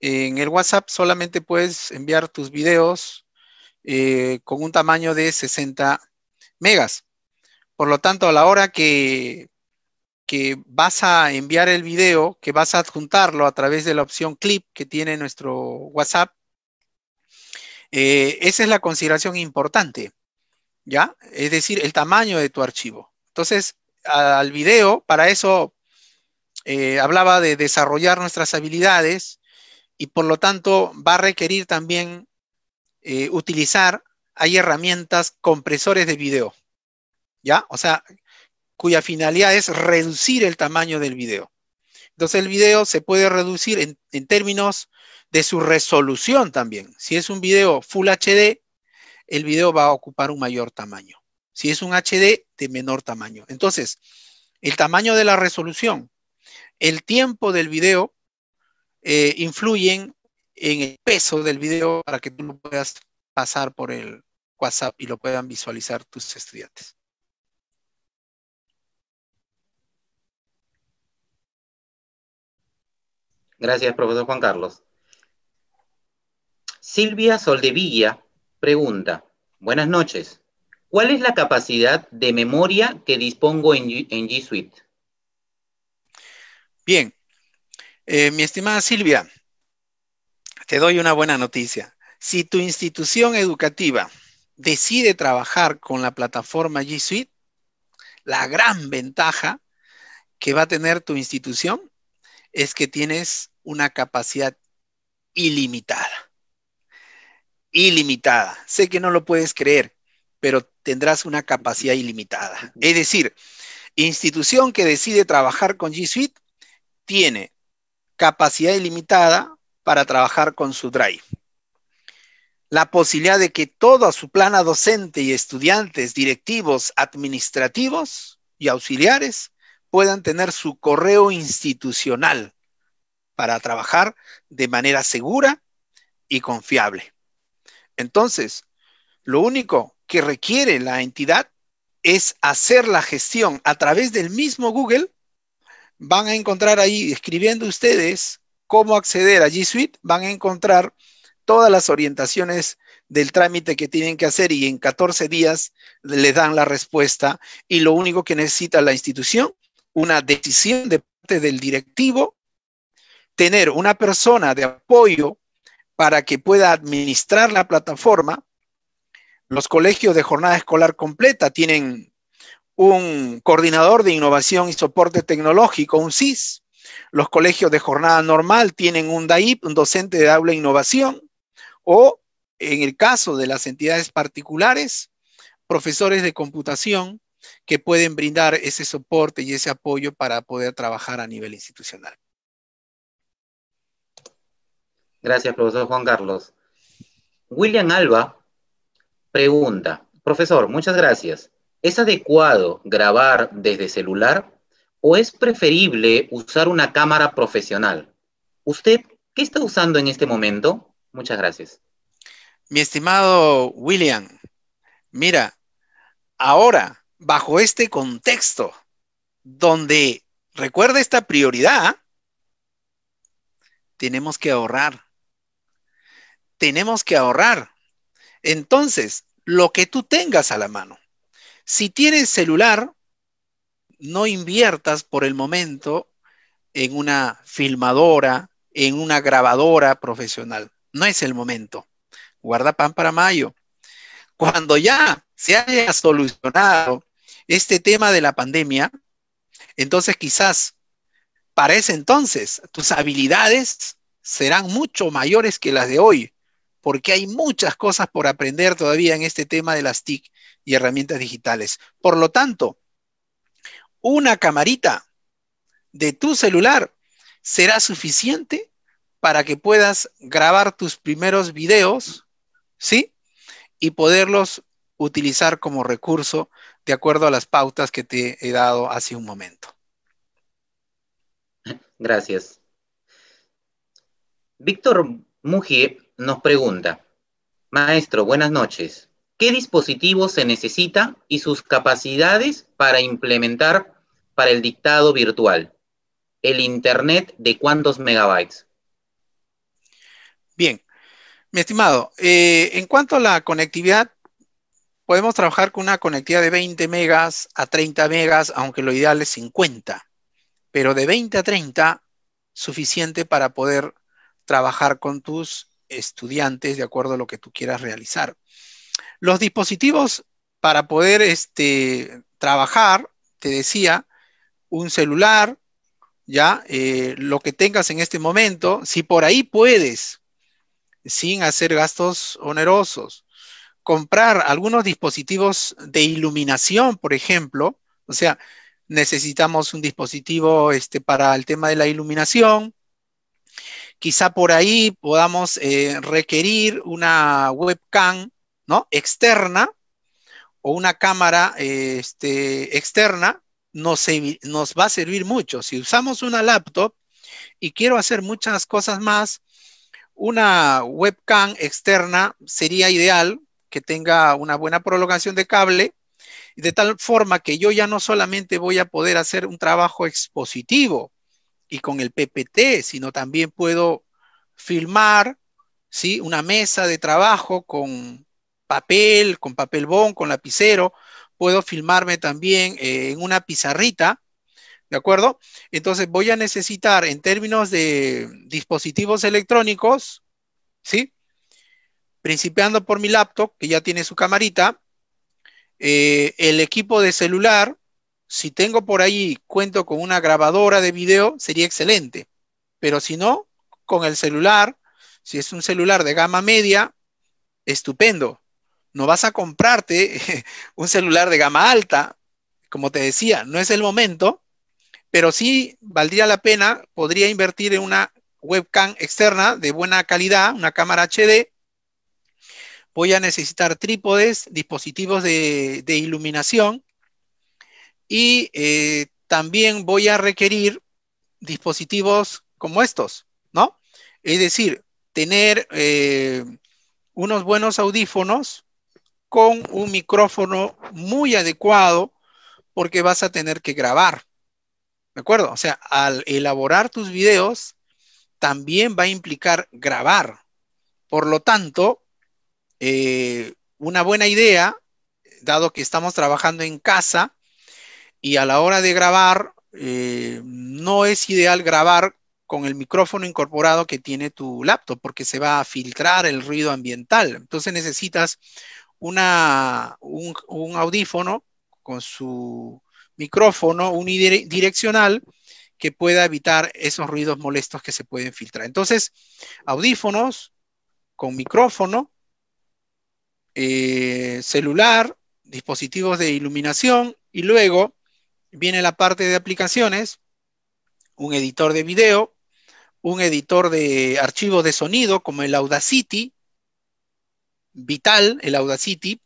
En el WhatsApp solamente puedes enviar tus videos eh, con un tamaño de 60 megas. Por lo tanto, a la hora que, que vas a enviar el video, que vas a adjuntarlo a través de la opción clip que tiene nuestro WhatsApp, eh, esa es la consideración importante, ¿ya? Es decir, el tamaño de tu archivo. Entonces, al video, para eso eh, hablaba de desarrollar nuestras habilidades y por lo tanto va a requerir también eh, utilizar, hay herramientas compresores de video, ¿ya? O sea, cuya finalidad es reducir el tamaño del video. Entonces el video se puede reducir en términos de su resolución también. Si es un video Full HD, el video va a ocupar un mayor tamaño. Si es un HD, de menor tamaño. Entonces, el tamaño de la resolución, el tiempo del video, eh, influyen en el peso del video para que tú lo puedas pasar por el WhatsApp y lo puedan visualizar tus estudiantes. Gracias, profesor Juan Carlos. Silvia Soldevilla pregunta, buenas noches, ¿cuál es la capacidad de memoria que dispongo en, G, Suite? Bien, eh, mi estimada Silvia, te doy una buena noticia. Si tu institución educativa decide trabajar con la plataforma G Suite, la gran ventaja que va a tener tu institución es que tienes una capacidad ilimitada ilimitada. Sé que no lo puedes creer, pero tendrás una capacidad ilimitada. Es decir, institución que decide trabajar con G Suite tiene capacidad ilimitada para trabajar con su Drive. La posibilidad de que toda su plana docente y estudiantes, directivos, administrativos y auxiliares puedan tener su correo institucional para trabajar de manera segura y confiable. Entonces, lo único que requiere la entidad es hacer la gestión a través del mismo Google. Van a encontrar ahí, escribiendo ustedes cómo acceder a G Suite, van a encontrar todas las orientaciones del trámite que tienen que hacer y en 14 días le dan la respuesta y lo único que necesita la institución, una decisión de parte del directivo, tener una persona de apoyo para que pueda administrar la plataforma. Los colegios de jornada escolar completa tienen un coordinador de innovación y soporte tecnológico, un CIS. Los colegios de jornada normal tienen un DAIP, un docente de aula e innovación, o en el caso de las entidades particulares, profesores de computación que pueden brindar ese soporte y ese apoyo para poder trabajar a nivel institucional. Gracias, profesor Juan Carlos. William Alba pregunta, profesor, muchas gracias. ¿Es adecuado grabar desde celular o es preferible usar una cámara profesional? ¿Usted qué está usando en este momento? Muchas gracias. Mi estimado William, mira, ahora, bajo este contexto, donde recuerda esta prioridad, tenemos que ahorrar tenemos que ahorrar. Entonces, lo que tú tengas a la mano. Si tienes celular, no inviertas por el momento en una filmadora, en una grabadora profesional. No es el momento. Guarda pan para mayo. Cuando ya se haya solucionado este tema de la pandemia, entonces quizás para ese entonces tus habilidades serán mucho mayores que las de hoy porque hay muchas cosas por aprender todavía en este tema de las TIC y herramientas digitales. Por lo tanto, una camarita de tu celular será suficiente para que puedas grabar tus primeros videos, ¿sí? Y poderlos utilizar como recurso de acuerdo a las pautas que te he dado hace un momento. Gracias. Víctor mujer nos pregunta, Maestro, buenas noches. ¿Qué dispositivos se necesita y sus capacidades para implementar para el dictado virtual? ¿El Internet de cuántos megabytes? Bien, mi estimado, eh, en cuanto a la conectividad, podemos trabajar con una conectividad de 20 megas a 30 megas, aunque lo ideal es 50, pero de 20 a 30, suficiente para poder trabajar con tus estudiantes de acuerdo a lo que tú quieras realizar. Los dispositivos para poder este, trabajar, te decía, un celular, ya, eh, lo que tengas en este momento, si por ahí puedes, sin hacer gastos onerosos, comprar algunos dispositivos de iluminación, por ejemplo, o sea, necesitamos un dispositivo este, para el tema de la iluminación, Quizá por ahí podamos eh, requerir una webcam ¿no? externa o una cámara este, externa, nos, nos va a servir mucho. Si usamos una laptop y quiero hacer muchas cosas más, una webcam externa sería ideal que tenga una buena prolongación de cable, de tal forma que yo ya no solamente voy a poder hacer un trabajo expositivo, y con el PPT, sino también puedo filmar ¿sí? una mesa de trabajo con papel, con papel bond, con lapicero. Puedo filmarme también eh, en una pizarrita, ¿de acuerdo? Entonces voy a necesitar en términos de dispositivos electrónicos, ¿sí? Principiando por mi laptop, que ya tiene su camarita, eh, el equipo de celular, si tengo por ahí, cuento con una grabadora de video, sería excelente. Pero si no, con el celular, si es un celular de gama media, estupendo. No vas a comprarte <laughs> un celular de gama alta, como te decía, no es el momento, pero sí valdría la pena, podría invertir en una webcam externa de buena calidad, una cámara HD. Voy a necesitar trípodes, dispositivos de, iluminación y eh, también voy a requerir dispositivos como estos, ¿no? Es decir, tener eh, unos buenos audífonos con un micrófono muy adecuado porque vas a tener que grabar. ¿De acuerdo? O sea, al elaborar tus videos, también va a implicar grabar. Por lo tanto, eh, una buena idea, dado que estamos trabajando en casa, y a la hora de grabar, eh, no es ideal grabar con el micrófono incorporado que tiene tu laptop porque se va a filtrar el ruido ambiental. Entonces necesitas una, un, audífono con su micrófono unidireccional que pueda evitar esos ruidos molestos que se pueden filtrar. Entonces, audífonos con micrófono, eh, celular, dispositivos de iluminación y luego Viene la parte de aplicaciones, un editor de video, un editor de archivos de sonido como el Audacity, vital el Audacity,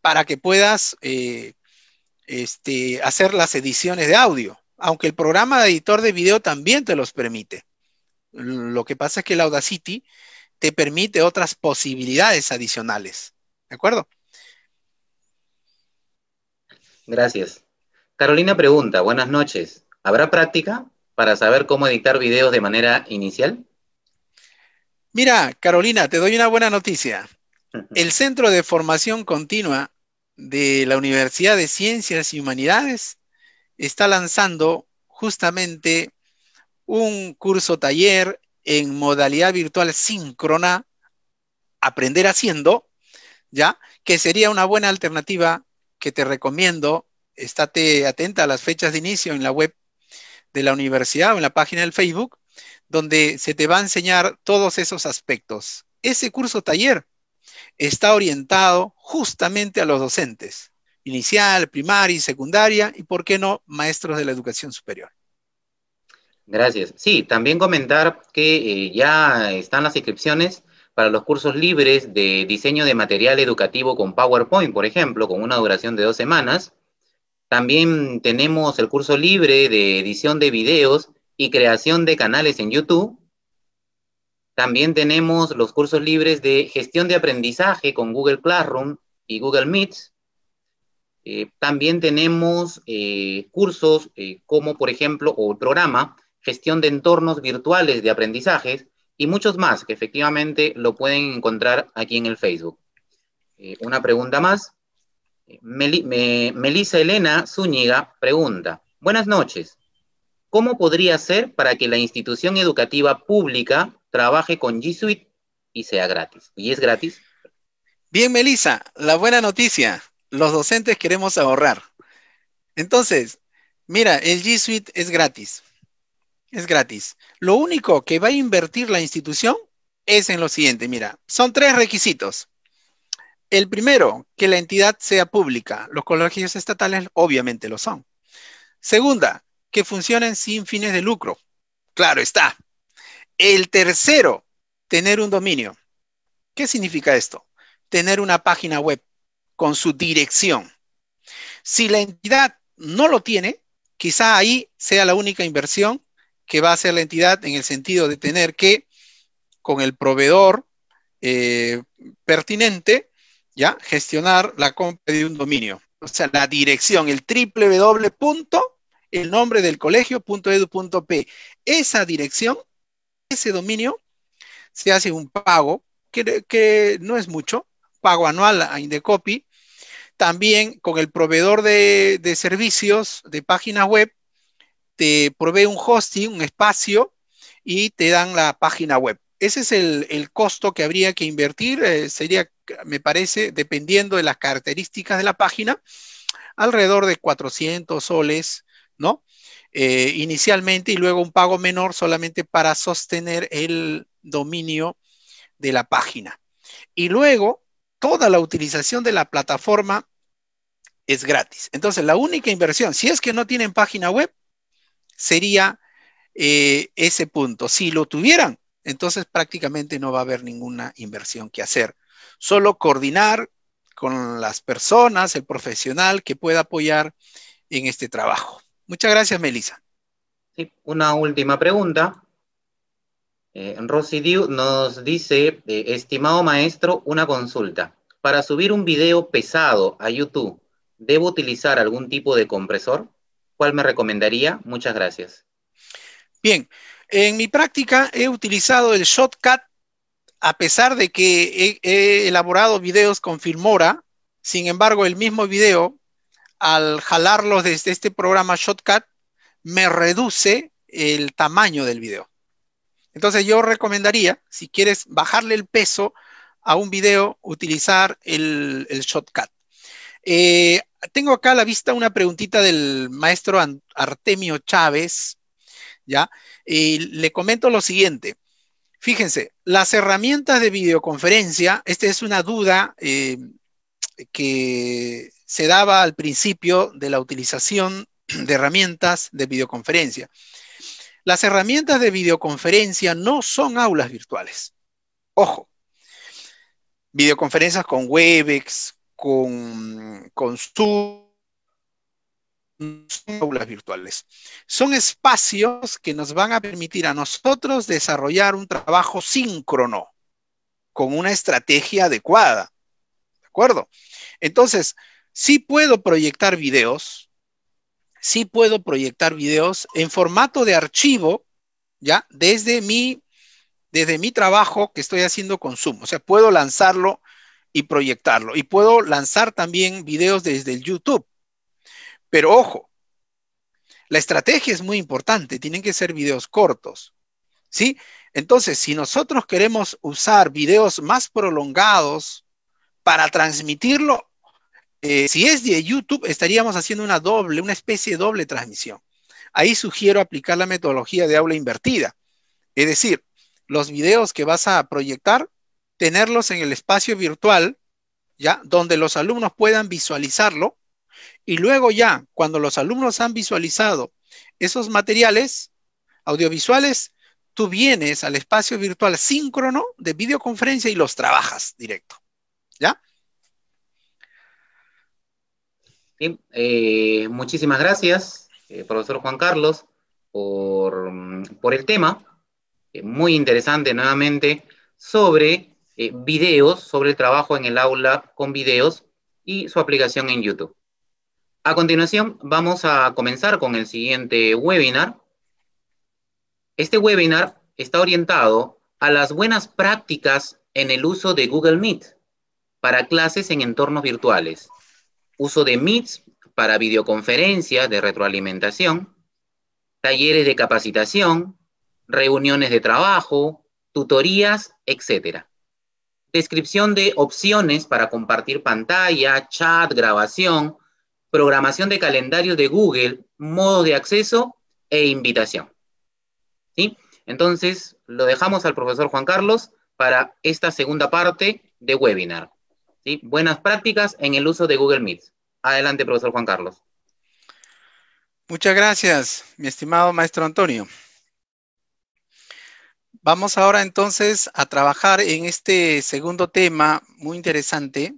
para que puedas eh, este, hacer las ediciones de audio, aunque el programa de editor de video también te los permite. Lo que pasa es que el Audacity te permite otras posibilidades adicionales. ¿De acuerdo? Gracias. Carolina pregunta, buenas noches, ¿habrá práctica para saber cómo editar videos de manera inicial? Mira, Carolina, te doy una buena noticia. El Centro de Formación Continua de la Universidad de Ciencias y Humanidades está lanzando justamente un curso taller en modalidad virtual síncrona, aprender haciendo, ¿ya? Que sería una buena alternativa que te recomiendo estate atenta a las fechas de inicio en la web de la universidad o en la página del Facebook, donde se te va a enseñar todos esos aspectos. Ese curso taller está orientado justamente a los docentes, inicial, primaria y secundaria, y por qué no, maestros de la educación superior. Gracias. Sí, también comentar que eh, ya están las inscripciones para los cursos libres de diseño de material educativo con PowerPoint, por ejemplo, con una duración de dos semanas. También tenemos el curso libre de edición de videos y creación de canales en YouTube. También tenemos los cursos libres de gestión de aprendizaje con Google Classroom y Google Meet. Eh, también tenemos eh, cursos eh, como, por ejemplo, o programa Gestión de Entornos Virtuales de Aprendizajes y muchos más que efectivamente lo pueden encontrar aquí en el Facebook. una pregunta más. Melissa Elena Zúñiga pregunta, buenas noches, ¿cómo podría ser para que la institución educativa pública trabaje con G Suite y sea gratis? ¿Y es gratis? Bien, Melissa, la buena noticia, los docentes queremos ahorrar. Entonces, mira, el G Suite es gratis, es gratis. Lo único que va a invertir la institución es en lo siguiente, mira, son tres requisitos. El primero, que la entidad sea pública. Los colegios estatales obviamente lo son. Segunda, que funcionen sin fines de lucro. Claro está. El tercero, tener un dominio. ¿Qué significa esto? Tener una página web con su dirección. Si la entidad no lo tiene, quizá ahí sea la única inversión que va a hacer la entidad en el sentido de tener que, con el proveedor eh, pertinente, ¿ya? Gestionar la compra de un dominio. O sea, la dirección, el www. el nombre del colegio.edu.p. Esa dirección, ese dominio, se hace un pago que, no es mucho, pago anual a Indecopy. También con el proveedor de, de servicios de páginas web, te provee un hosting, un espacio y te dan la página web. Ese es el, costo que habría que invertir, eh, sería, me parece, dependiendo de las características de la página, alrededor de 400 soles, ¿no? Eh, inicialmente y luego un pago menor solamente para sostener el dominio de la página. Y luego, toda la utilización de la plataforma es gratis. Entonces, la única inversión, si es que no tienen página web, sería eh, ese punto. Si lo tuvieran, entonces prácticamente no va a haber ninguna inversión que hacer. Solo coordinar con las personas, el profesional que pueda apoyar en este trabajo. Muchas gracias, Melissa. Sí, una última pregunta. Eh, Rosy Diu nos dice, eh, estimado maestro, una consulta. Para subir un video pesado a YouTube, ¿debo utilizar algún tipo de compresor? ¿Cuál me recomendaría? Muchas gracias. Bien, en mi práctica he utilizado el Shotcut, a pesar de que he, elaborado videos con Filmora. Sin embargo, el mismo video, al jalarlo desde este programa Shotcut, me reduce el tamaño del video. Entonces yo recomendaría, si quieres bajarle el peso a un video, utilizar el, Shotcut eh, tengo acá a la vista una preguntita del maestro Artemio Chávez, ¿ya? Y le comento lo siguiente. Fíjense, las herramientas de videoconferencia, esta es una duda eh, que se daba al principio de la utilización de herramientas de videoconferencia. Las herramientas de videoconferencia no son aulas virtuales. Ojo, videoconferencias con Webex, con, con Zoom, son aulas virtuales. Son espacios que nos van a permitir a nosotros desarrollar un trabajo síncrono con una estrategia adecuada. ¿De acuerdo? Entonces, sí puedo proyectar videos, sí puedo proyectar videos en formato de archivo, ¿ya? Desde mi, desde mi trabajo que estoy haciendo con Zoom. O sea, puedo lanzarlo y proyectarlo. Y puedo lanzar también videos desde el YouTube pero ojo, la estrategia es muy importante, tienen que ser videos cortos, ¿sí? Entonces, si nosotros queremos usar videos más prolongados para transmitirlo, eh, si es de YouTube, estaríamos haciendo una doble, una especie de doble transmisión. Ahí sugiero aplicar la metodología de aula invertida. Es decir, los videos que vas a proyectar, tenerlos en el espacio virtual, ¿ya? Donde los alumnos puedan visualizarlo y luego ya, cuando los alumnos han visualizado esos materiales audiovisuales, tú vienes al espacio virtual síncrono de videoconferencia y los trabajas directo. ¿Ya? Eh, muchísimas gracias, eh, profesor Juan Carlos, por, el tema. Eh, muy interesante nuevamente sobre videos, sobre el trabajo en el aula con videos y su aplicación en YouTube. A continuación, vamos a comenzar con el siguiente webinar. Este webinar está orientado a las buenas prácticas en el uso de Google Meet para clases en entornos virtuales, uso de Meets para videoconferencias de retroalimentación, talleres de capacitación, reuniones de trabajo, tutorías, etc. Descripción de opciones para compartir pantalla, chat, grabación, programación de calendario de Google, modo de acceso e invitación. ¿Sí? Entonces, lo dejamos al profesor Juan Carlos para esta segunda parte de webinar. Buenas prácticas en el uso de Google Meet. Adelante, profesor Juan Carlos. Muchas gracias, mi estimado maestro Antonio. Vamos ahora entonces a trabajar en este segundo tema muy interesante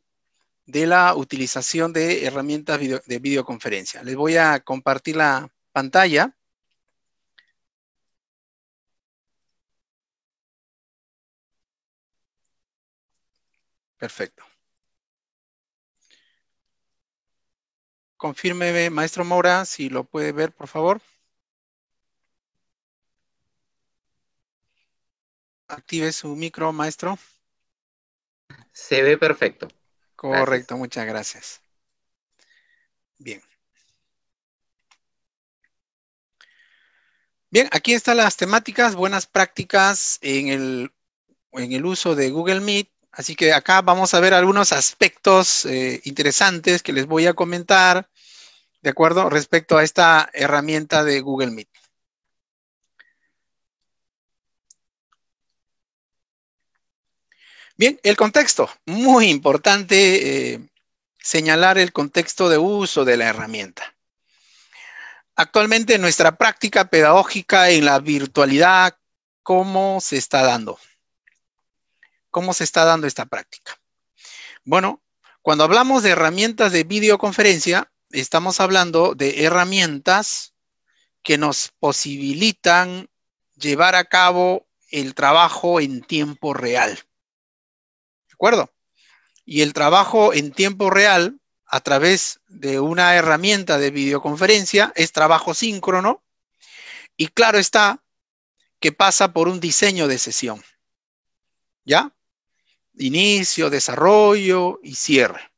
de la utilización de herramientas de videoconferencia. Les voy a compartir la pantalla. Perfecto. Confírmeme, maestro Mora, si lo puede ver, por favor. Active su micro, maestro. Se ve perfecto. Correcto, muchas gracias. Bien. Bien, aquí están las temáticas, buenas prácticas en el, uso de Google Meet. Así que acá vamos a ver algunos aspectos eh, interesantes que les voy a comentar, ¿de acuerdo? Respecto a esta herramienta de Google Meet. Bien, el contexto, muy importante eh, señalar el contexto de uso de la herramienta. Actualmente nuestra práctica pedagógica en la virtualidad, ¿cómo se está dando? ¿Cómo se está dando esta práctica? Bueno, cuando hablamos de herramientas de videoconferencia, estamos hablando de herramientas que nos posibilitan llevar a cabo el trabajo en tiempo real acuerdo? Y el trabajo en tiempo real a través de una herramienta de videoconferencia es trabajo síncrono y claro está que pasa por un diseño de sesión. ¿Ya? Inicio, desarrollo y cierre.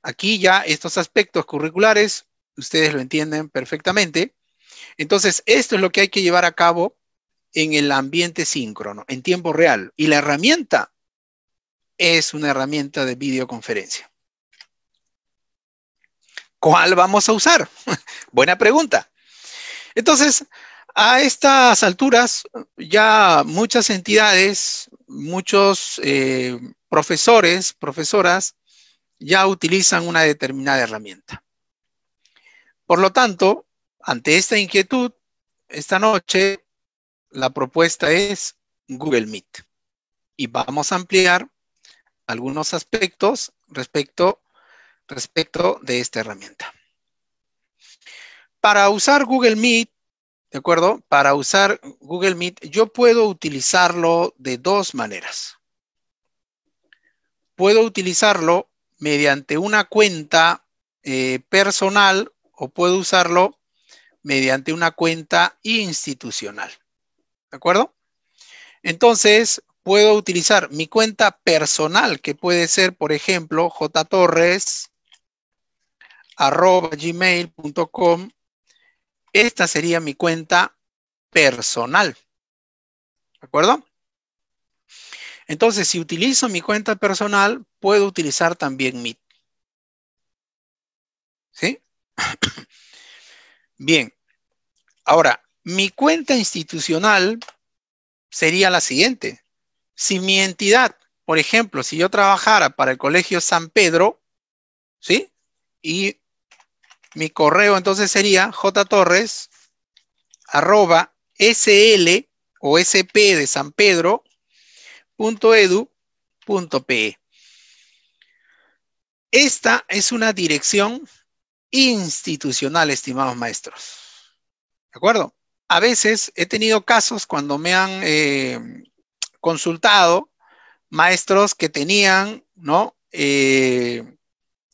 Aquí ya estos aspectos curriculares, ustedes lo entienden perfectamente. Entonces, esto es lo que hay que llevar a cabo en el ambiente síncrono, en tiempo real. Y la herramienta es una herramienta de videoconferencia. ¿Cuál vamos a usar? <laughs> Buena pregunta. Entonces, a estas alturas, ya muchas entidades, muchos eh, profesores, profesoras, ya utilizan una determinada herramienta. Por lo tanto, ante esta inquietud, esta noche la propuesta es Google Meet. Y vamos a ampliar algunos aspectos respecto, respecto de esta herramienta. Para usar Google Meet, ¿de acuerdo? Para usar Google Meet, yo puedo utilizarlo de dos maneras. Puedo utilizarlo mediante una cuenta eh, personal o puedo usarlo mediante una cuenta institucional. ¿De acuerdo? Entonces, puedo utilizar mi cuenta personal, que puede ser, por ejemplo, jtorres@gmail.com. Esta sería mi cuenta personal. ¿De acuerdo? Entonces, si utilizo mi cuenta personal, puedo utilizar también mi, ¿Sí? <coughs> Bien. Ahora, mi cuenta institucional sería la siguiente. Si mi entidad, por ejemplo, si yo trabajara para el Colegio San Pedro, ¿sí? Y mi correo entonces sería jtorres arroba sl o sp de San Esta es una dirección institucional, estimados maestros. ¿De acuerdo? A veces he tenido casos cuando me han eh, consultado maestros que tenían, ¿no? Eh,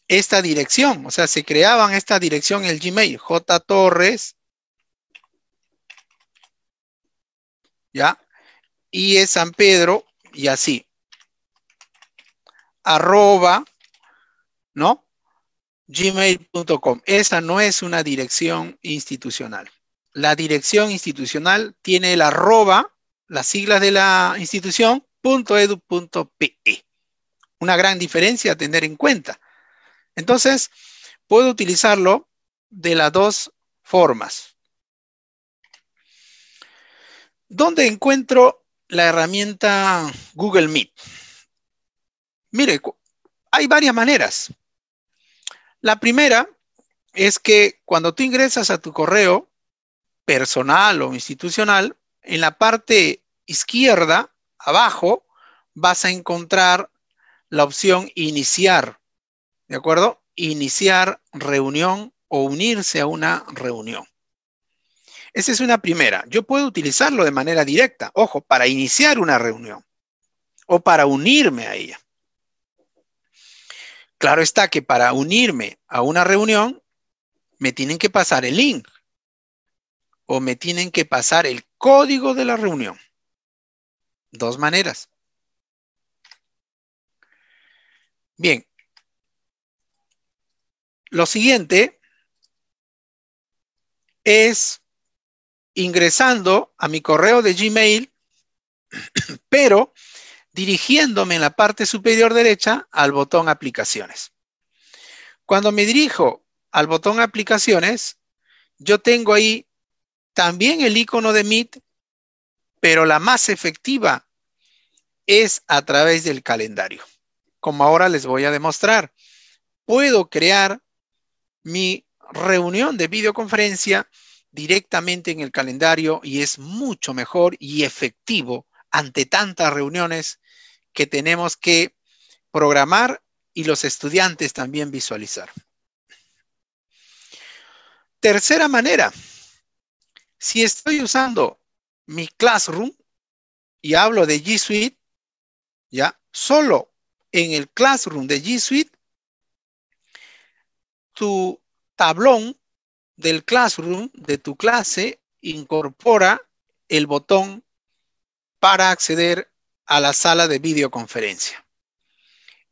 esta dirección, o sea, se creaban esta dirección en el Gmail, J Torres, ¿ya? Y es San Pedro, y así, arroba, ¿no? gmail.com. Esa no es una dirección institucional. La dirección institucional tiene el arroba las siglas de la institución, .edu.pe. Una gran diferencia a tener en cuenta. Entonces, puedo utilizarlo de las dos formas. ¿Dónde encuentro la herramienta Google Meet? Mire, hay varias maneras. La primera es que cuando tú ingresas a tu correo personal o institucional, en la parte izquierda, abajo, vas a encontrar la opción iniciar, ¿de acuerdo? Iniciar reunión o unirse a una reunión. Esa es una primera. Yo puedo utilizarlo de manera directa, ojo, para iniciar una reunión o para unirme a ella. Claro está que para unirme a una reunión me tienen que pasar el link o me tienen que pasar el código de la reunión. Dos maneras. Bien. Lo siguiente es ingresando a mi correo de Gmail, <clears throat> pero dirigiéndome en la parte superior derecha al botón aplicaciones. Cuando me dirijo al botón aplicaciones, yo tengo ahí también el icono de Meet, pero la más efectiva es a través del calendario. Como ahora les voy a demostrar, puedo crear mi reunión de videoconferencia directamente en el calendario y es mucho mejor y efectivo ante tantas reuniones que tenemos que programar y los estudiantes también visualizar. Tercera manera si estoy usando mi Classroom y hablo de G Suite, ¿ya? Solo en el Classroom de G Suite, tu tablón del Classroom de tu clase incorpora el botón para acceder a la sala de videoconferencia.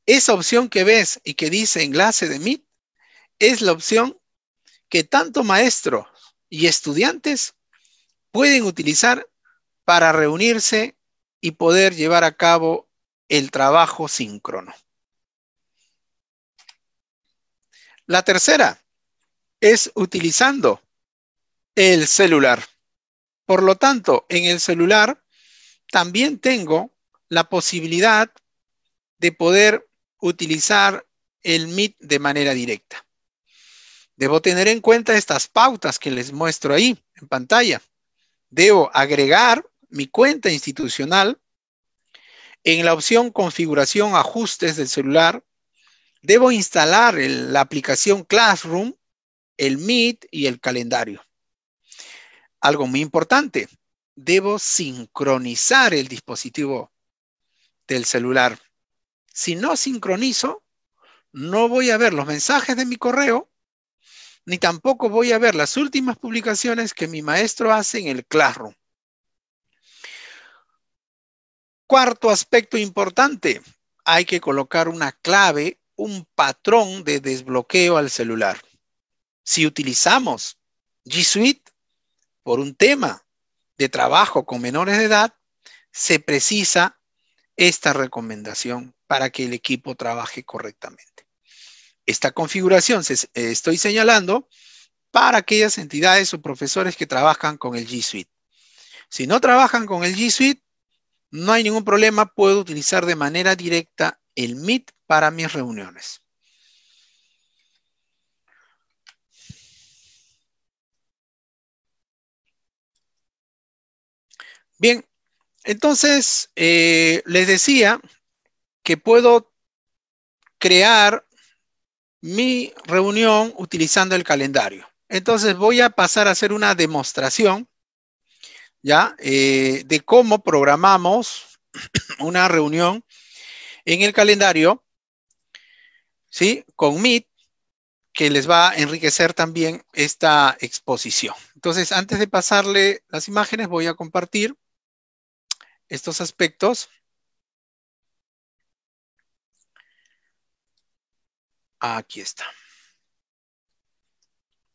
Esa opción que ves y que dice enlace de Meet es la opción que tanto maestros y estudiantes pueden utilizar para reunirse y poder llevar a cabo el trabajo síncrono. La tercera es utilizando el celular. Por lo tanto, en el celular también tengo la posibilidad de poder utilizar el Meet de manera directa. Debo tener en cuenta estas pautas que les muestro ahí en pantalla debo agregar mi cuenta institucional. En la opción configuración ajustes del celular, debo instalar la aplicación Classroom, el Meet y el calendario. Algo muy importante, debo sincronizar el dispositivo del celular. Si no sincronizo, no voy a ver los mensajes de mi correo ni tampoco voy a ver las últimas publicaciones que mi maestro hace en el Classroom. Cuarto aspecto importante, hay que colocar una clave, un patrón de desbloqueo al celular. Si utilizamos G Suite por un tema de trabajo con menores de edad, se precisa esta recomendación para que el equipo trabaje correctamente. Esta configuración eh, estoy señalando para aquellas entidades o profesores que trabajan con el G Suite. Si no trabajan con el G Suite, no hay ningún problema, puedo utilizar de manera directa el Meet para mis reuniones. Bien, entonces eh, les decía que puedo crear mi reunión utilizando el calendario. Entonces voy a pasar a hacer una demostración, ¿ya? Eh, de cómo programamos <clears throat> una reunión en el calendario, ¿sí? Con Meet, que les va a enriquecer también esta exposición. Entonces, antes de pasarle las imágenes, voy a compartir estos aspectos. Aquí está.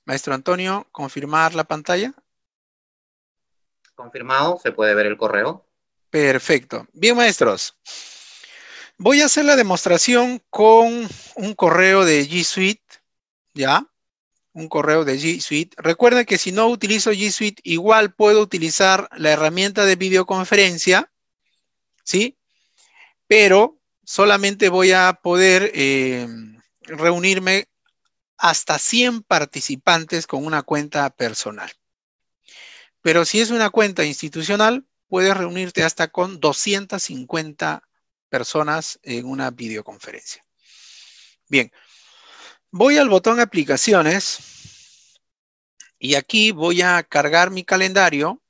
Maestro Antonio, confirmar la pantalla. Confirmado, se puede ver el correo. Perfecto. Bien, maestros. Voy a hacer la demostración con un correo de G Suite, ¿ya? Un correo de G Suite. Recuerden que si no utilizo G Suite, igual puedo utilizar la herramienta de videoconferencia, ¿sí? Pero solamente voy a poder... Eh, reunirme hasta 100 participantes con una cuenta personal. Pero si es una cuenta institucional, puedes reunirte hasta con 250 personas en una videoconferencia. Bien, voy al botón aplicaciones y aquí voy a cargar mi calendario.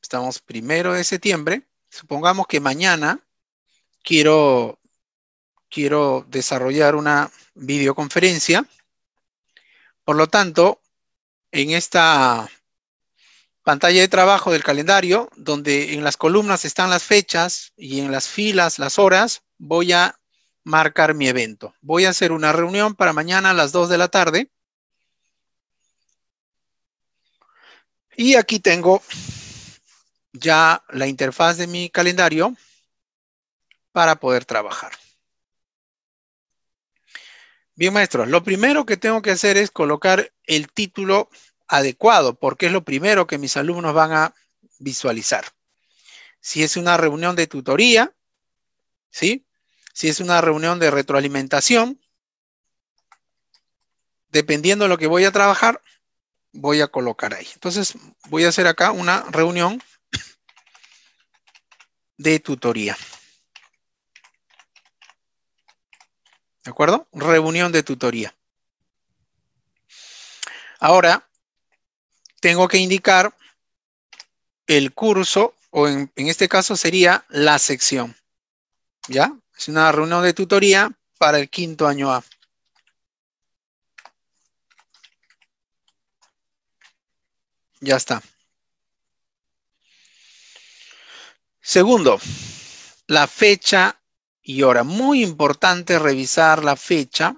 Estamos primero de septiembre supongamos que mañana quiero, quiero desarrollar una videoconferencia. Por lo tanto, en esta pantalla de trabajo del calendario, donde en las columnas están las fechas y en las filas las horas, voy a marcar mi evento. Voy a hacer una reunión para mañana a las 2 de la tarde. Y aquí tengo ya la interfaz de mi calendario para poder trabajar. Bien, maestros, lo primero que tengo que hacer es colocar el título adecuado, porque es lo primero que mis alumnos van a visualizar. Si es una reunión de tutoría, ¿sí? Si es una reunión de retroalimentación, dependiendo de lo que voy a trabajar, voy a colocar ahí. Entonces, voy a hacer acá una reunión de tutoría. ¿De acuerdo? Reunión de tutoría. Ahora, tengo que indicar el curso, o en, este caso sería la sección. ¿Ya? Es una reunión de tutoría para el quinto año A. Ya está. Segundo, la fecha y hora. Muy importante revisar la fecha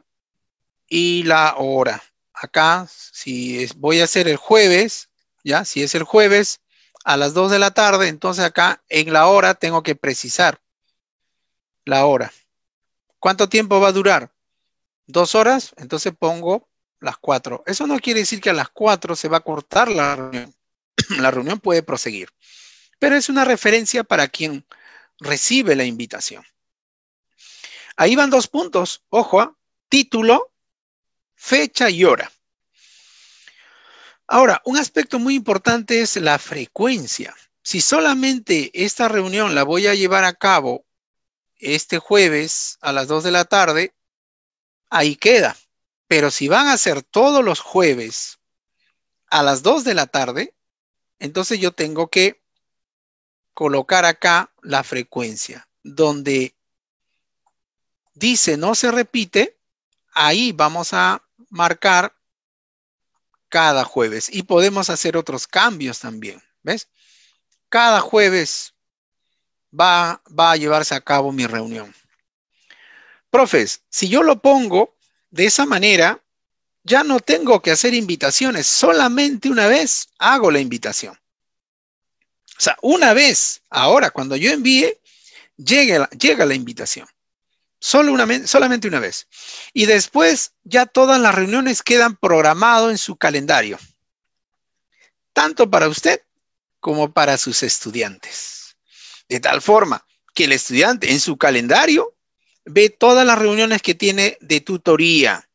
y la hora. Acá, si voy a hacer el jueves, ya, si es el jueves a las 2 de la tarde, entonces acá en la hora tengo que precisar la hora. ¿Cuánto tiempo va a durar? ¿Dos horas? Entonces pongo las 4. Eso no quiere decir que a las 4 se va a cortar la reunión. <clears throat> la reunión puede proseguir pero es una referencia para quien recibe la invitación. Ahí van dos puntos, ojo, ¿ah? título, fecha y hora. Ahora, un aspecto muy importante es la frecuencia. Si solamente esta reunión la voy a llevar a cabo este jueves a las 2 de la tarde, ahí queda. Pero si van a ser todos los jueves a las 2 de la tarde, entonces yo tengo que colocar acá la frecuencia, donde dice no se repite, ahí vamos a marcar cada jueves y podemos hacer otros cambios también, ¿ves? Cada jueves va, va a llevarse a cabo mi reunión. Profes, si yo lo pongo de esa manera, ya no tengo que hacer invitaciones, solamente una vez hago la invitación. O sea, una vez, ahora, cuando yo envíe, llega, llega la invitación. una, solamente una vez. Y después ya todas las reuniones quedan programadas en su calendario, tanto para usted como para sus estudiantes. De tal forma que el estudiante en su calendario ve todas las reuniones que tiene de tutoría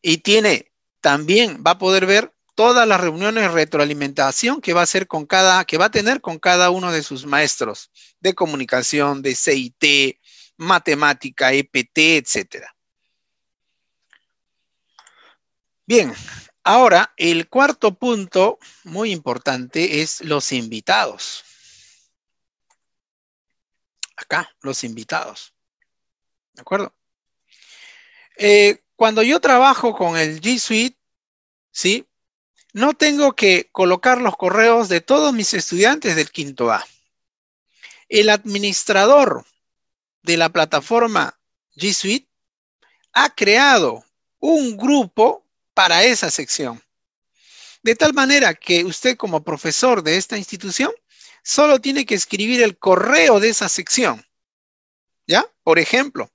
y tiene también, va a poder ver todas las reuniones de retroalimentación que va a hacer con cada, que va a tener con cada uno de sus maestros de comunicación, de CIT, matemática, EPT, etcétera. Bien, ahora el cuarto punto muy importante es los invitados. Acá, los invitados. ¿De acuerdo? Eh, cuando yo trabajo con el G Suite, ¿sí? no tengo que colocar los correos de todos mis estudiantes del quinto A. El administrador de la plataforma G Suite ha creado un grupo para esa sección. De tal manera que usted como profesor de esta institución solo tiene que escribir el correo de esa sección. ¿Ya? Por ejemplo,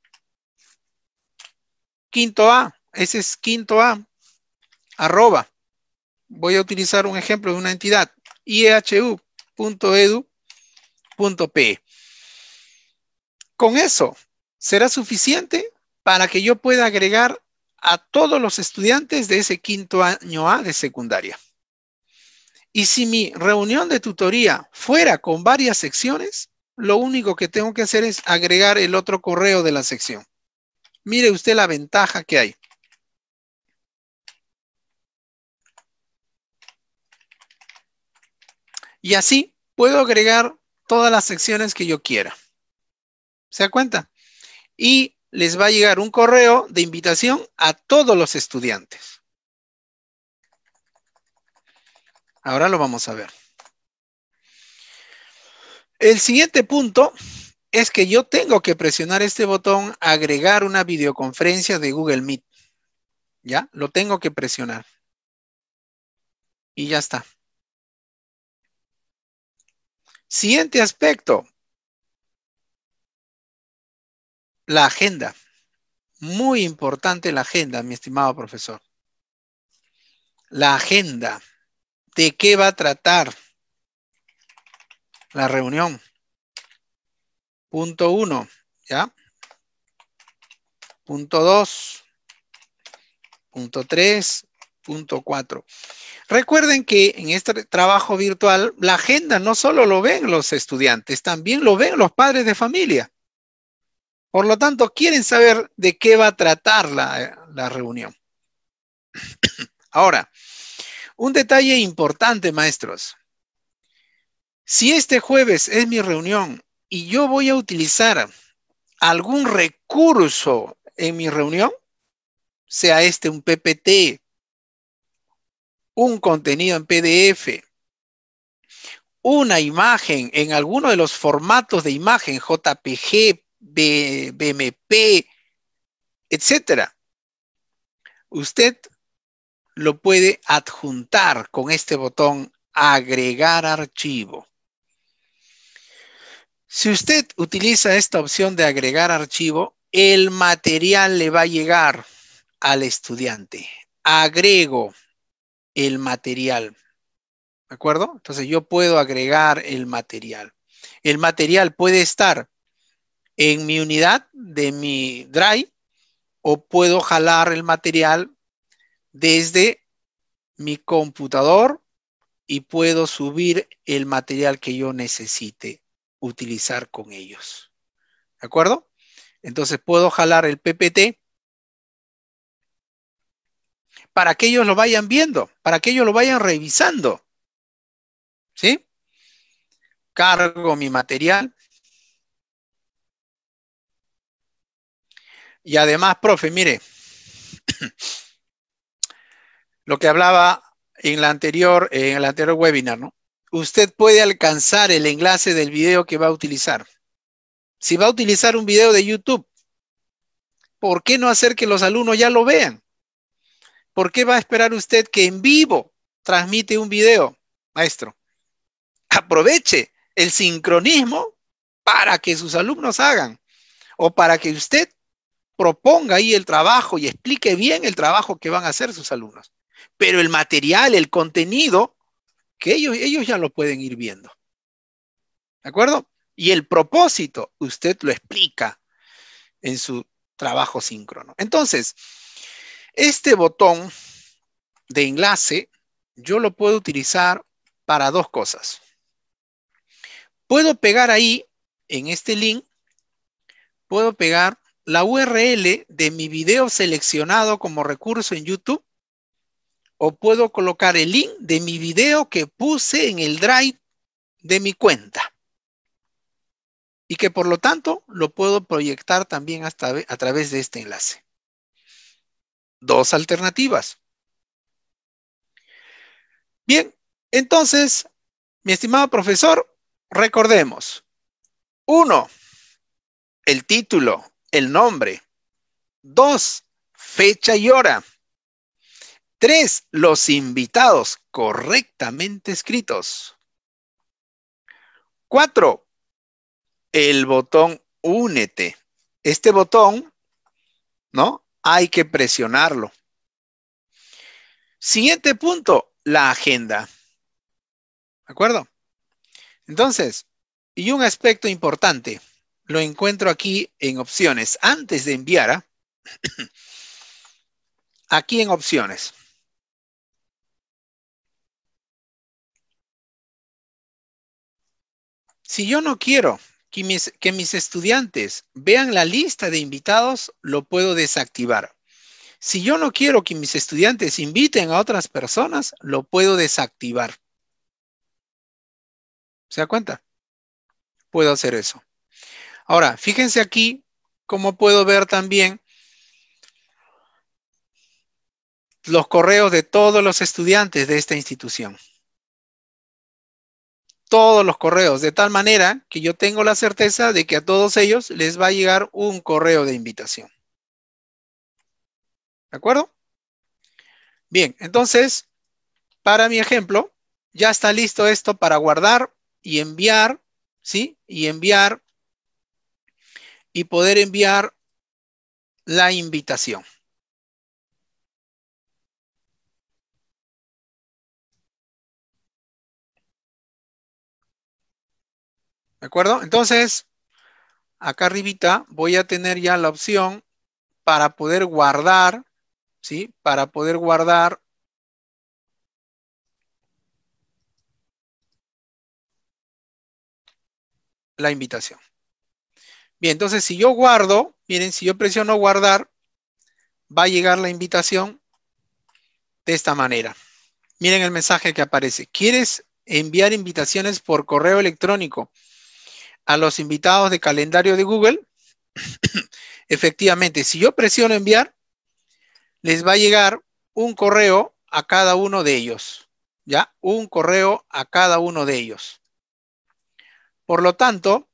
quinto A, ese es quinto A, arroba, voy a utilizar un ejemplo de una entidad, ihu.edu.pe. Con eso será suficiente para que yo pueda agregar a todos los estudiantes de ese quinto año A de secundaria. Y si mi reunión de tutoría fuera con varias secciones, lo único que tengo que hacer es agregar el otro correo de la sección. Mire usted la ventaja que hay. Y así puedo agregar todas las secciones que yo quiera. ¿Se da cuenta? Y les va a llegar un correo de invitación a todos los estudiantes. Ahora lo vamos a ver. El siguiente punto es que yo tengo que presionar este botón agregar una videoconferencia de Google Meet. ¿Ya? Lo tengo que presionar. Y ya está. Siguiente aspecto. La agenda. Muy importante la agenda, mi estimado profesor. La agenda. ¿De qué va a tratar la reunión? Punto uno, ¿ya? Punto dos. Punto tres. Punto cuatro. Recuerden que en este trabajo virtual la agenda no solo lo ven los estudiantes, también lo ven los padres de familia. Por lo tanto, quieren saber de qué va a tratar la, reunión. <clears throat> Ahora, un detalle importante, maestros. Si este jueves es mi reunión y yo voy a utilizar algún recurso en mi reunión, sea este un PPT, un contenido en PDF, una imagen en alguno de los formatos de imagen, JPG, BMP, etcétera. Usted lo puede adjuntar con este botón agregar archivo. Si usted utiliza esta opción de agregar archivo, el material le va a llegar al estudiante. Agrego el material. ¿De acuerdo? Entonces yo puedo agregar el material. El material puede estar en mi unidad de mi drive o puedo jalar el material desde mi computador y puedo subir el material que yo necesite utilizar con ellos. ¿De acuerdo? Entonces puedo jalar el PPT para que ellos lo vayan viendo, para que ellos lo vayan revisando. ¿Sí? Cargo mi material. Y además, profe, mire, <clears throat> lo que hablaba en la anterior, en el anterior webinar, ¿no? Usted puede alcanzar el enlace del video que va a utilizar. Si va a utilizar un video de YouTube, ¿por qué no hacer que los alumnos ya lo vean? ¿Por qué va a esperar usted que en vivo transmite un video, maestro? Aproveche el sincronismo para que sus alumnos hagan o para que usted proponga ahí el trabajo y explique bien el trabajo que van a hacer sus alumnos. Pero el material, el contenido, que ellos, ya lo pueden ir viendo. ¿De acuerdo? Y el propósito, usted lo explica en su trabajo síncrono. Entonces, este botón de enlace yo lo puedo utilizar para dos cosas. Puedo pegar ahí, en este link, puedo pegar la URL de mi video seleccionado como recurso en YouTube o puedo colocar el link de mi video que puse en el drive de mi cuenta y que por lo tanto lo puedo proyectar también hasta a través de este enlace dos alternativas. Bien, entonces, mi estimado profesor, recordemos. Uno, el título, el nombre. Dos, fecha y hora. Tres, los invitados correctamente escritos. Cuatro, el botón únete. Este botón, ¿no? hay que presionarlo. Siguiente punto, la agenda. ¿De acuerdo? Entonces, y un aspecto importante, lo encuentro aquí en opciones. Antes de enviar, ¿a? ¿ah? <clears throat> aquí en opciones. Si yo no quiero que mis, estudiantes vean la lista de invitados, lo puedo desactivar. Si yo no quiero que mis estudiantes inviten a otras personas, lo puedo desactivar. ¿Se da cuenta? Puedo hacer eso. Ahora, fíjense aquí cómo puedo ver también los correos de todos los estudiantes de esta institución todos los correos, de tal manera que yo tengo la certeza de que a todos ellos les va a llegar un correo de invitación. ¿De acuerdo? Bien, entonces, para mi ejemplo, ya está listo esto para guardar y enviar, ¿sí? Y enviar y poder enviar la invitación. ¿De acuerdo? Entonces, acá arribita voy a tener ya la opción para poder guardar, ¿sí? Para poder guardar la invitación. Bien, entonces si yo guardo, miren, si yo presiono guardar, va a llegar la invitación de esta manera. Miren el mensaje que aparece. ¿Quieres enviar invitaciones por correo electrónico? a los invitados de calendario de Google, <coughs> efectivamente, si yo presiono enviar, les va a llegar un correo a cada uno de ellos, ¿ya? Un correo a cada uno de ellos. Por lo tanto,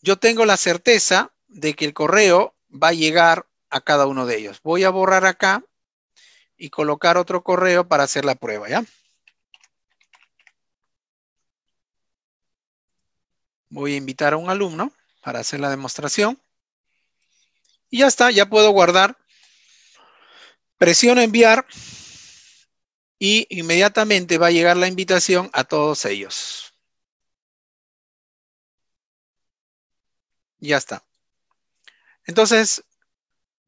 yo tengo la certeza de que el correo va a llegar a cada uno de ellos. Voy a borrar acá y colocar otro correo para hacer la prueba, ¿ya? Voy a invitar a un alumno para hacer la demostración. Y ya está, ya puedo guardar. Presiono enviar y inmediatamente va a llegar la invitación a todos ellos. Ya está. Entonces,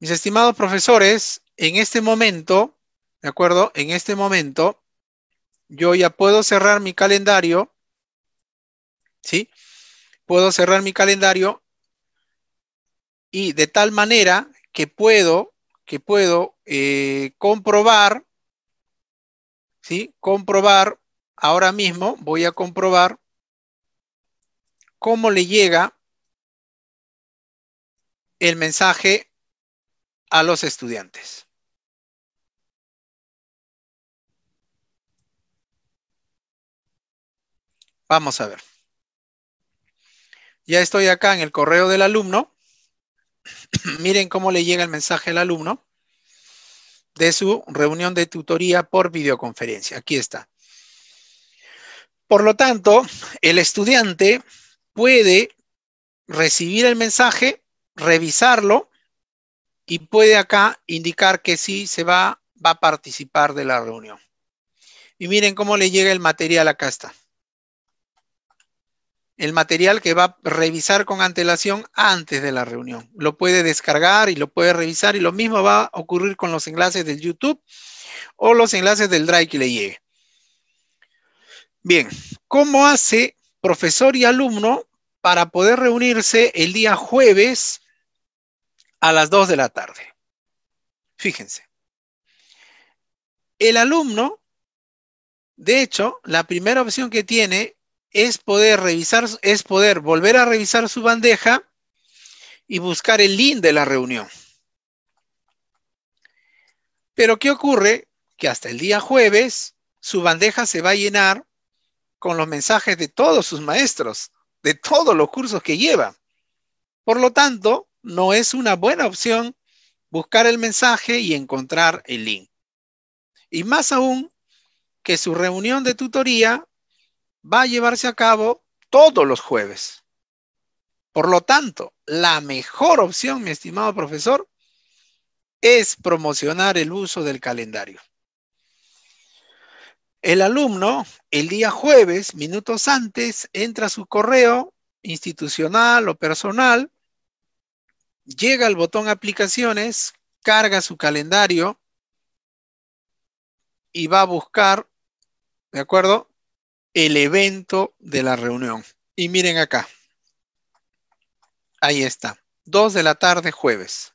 mis estimados profesores, en este momento, ¿de acuerdo? En este momento, yo ya puedo cerrar mi calendario, ¿sí? puedo cerrar mi calendario y de tal manera que puedo, que puedo eh, comprobar, ¿sí? Comprobar, ahora mismo voy a comprobar cómo le llega el mensaje a los estudiantes. Vamos a ver. Ya estoy acá en el correo del alumno. <clears throat> Miren cómo le llega el mensaje al alumno de su reunión de tutoría por videoconferencia. Aquí está. Por lo tanto, el estudiante puede recibir el mensaje, revisarlo y puede acá indicar que sí se va, va a participar de la reunión. Y miren cómo le llega el material acá está el material que va a revisar con antelación antes de la reunión. Lo puede descargar y lo puede revisar y lo mismo va a ocurrir con los enlaces del YouTube o los enlaces del Drive que le llegue. Bien, ¿cómo hace profesor y alumno para poder reunirse el día jueves a las 2 de la tarde? Fíjense. El alumno, de hecho, la primera opción que tiene es poder revisar, es poder volver a revisar su bandeja y buscar el link de la reunión. Pero ¿qué ocurre? Que hasta el día jueves su bandeja se va a llenar con los mensajes de todos sus maestros, de todos los cursos que lleva. Por lo tanto, no es una buena opción buscar el mensaje y encontrar el link. Y más aún que su reunión de tutoría va a llevarse a cabo todos los jueves. Por lo tanto, la mejor opción, mi estimado profesor, es promocionar el uso del calendario. El alumno, el día jueves, minutos antes, entra a su correo institucional o personal, llega al botón aplicaciones, carga su calendario y va a buscar, ¿de acuerdo? el evento de la reunión. Y miren acá. Ahí está. Dos de la tarde jueves.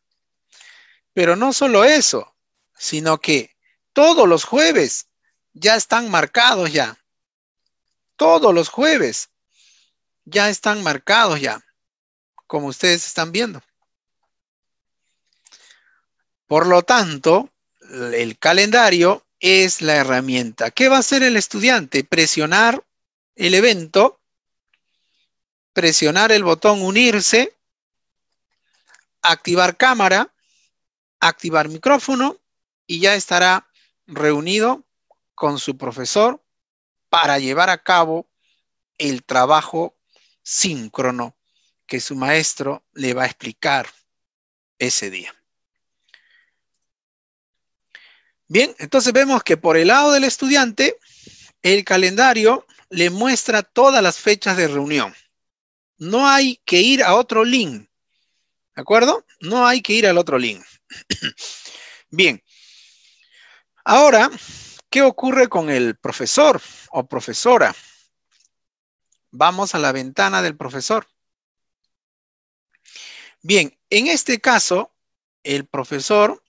Pero no solo eso, sino que todos los jueves ya están marcados ya. Todos los jueves ya están marcados ya, como ustedes están viendo. Por lo tanto, el calendario es la herramienta. ¿Qué va a hacer el estudiante? Presionar el evento, presionar el botón unirse, activar cámara, activar micrófono y ya estará reunido con su profesor para llevar a cabo el trabajo síncrono que su maestro le va a explicar ese día. Bien, entonces vemos que por el lado del estudiante, el calendario le muestra todas las fechas de reunión. No hay que ir a otro link. ¿De acuerdo? No hay que ir al otro link. <clears throat> Bien. Ahora, ¿qué ocurre con el profesor o profesora? Vamos a la ventana del profesor. Bien, en este caso, el profesor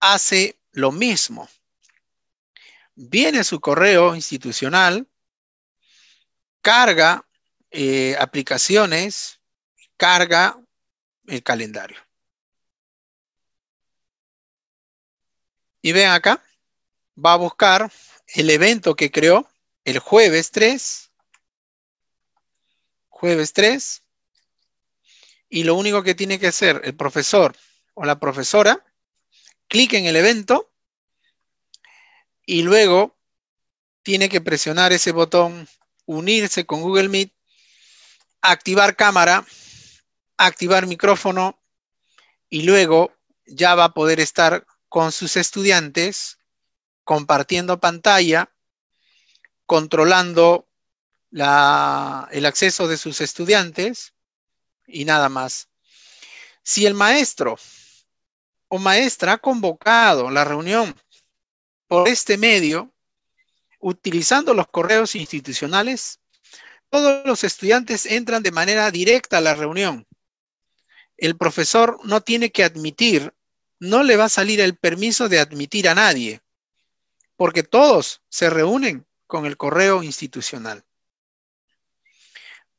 hace lo mismo. Viene su correo institucional, carga eh, aplicaciones, carga el calendario. Y ven acá, va a buscar el evento que creó el jueves 3, jueves 3, y lo único que tiene que hacer el profesor o la profesora clic en el evento y luego tiene que presionar ese botón, unirse con Google Meet, activar cámara, activar micrófono y luego ya va a poder estar con sus estudiantes compartiendo pantalla, controlando el acceso de sus estudiantes y nada más. Si el maestro o maestra ha convocado la reunión por este medio, utilizando los correos institucionales, todos los estudiantes entran de manera directa a la reunión. El profesor no tiene que admitir, no le va a salir el permiso de admitir a nadie, porque todos se reúnen con el correo institucional.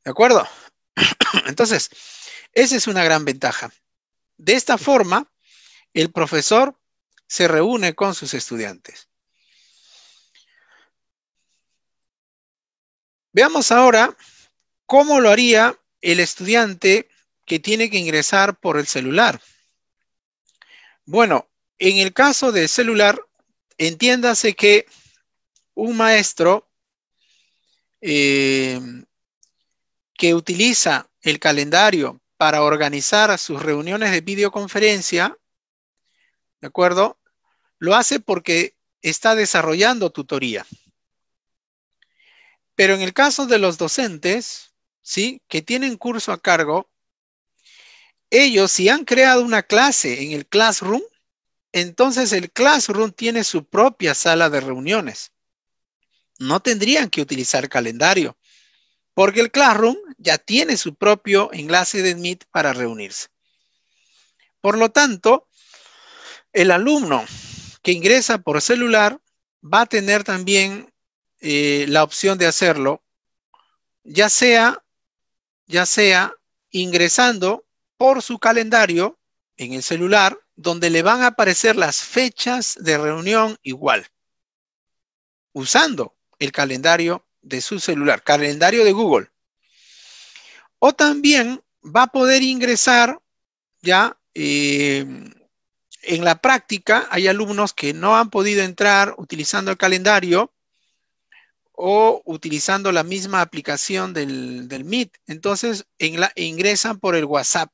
¿De acuerdo? <clears throat> Entonces, esa es una gran ventaja. De esta forma, el profesor se reúne con sus estudiantes. Veamos ahora cómo lo haría el estudiante que tiene que ingresar por el celular. Bueno, en el caso del celular, entiéndase que un maestro eh, que utiliza el calendario para organizar sus reuniones de videoconferencia ¿De acuerdo? Lo hace porque está desarrollando tutoría. Pero en el caso de los docentes, ¿sí? Que tienen curso a cargo, ellos si han creado una clase en el Classroom, entonces el Classroom tiene su propia sala de reuniones. No tendrían que utilizar calendario, porque el Classroom ya tiene su propio enlace de Meet para reunirse. Por lo tanto, el alumno que ingresa por celular va a tener también eh, la opción de hacerlo, ya sea, ya sea ingresando por su calendario en el celular, donde le van a aparecer las fechas de reunión igual, usando el calendario de su celular, calendario de Google. O también va a poder ingresar ya eh, en la práctica hay alumnos que no han podido entrar utilizando el calendario o utilizando la misma aplicación del, del Meet. Entonces ingresan por el WhatsApp.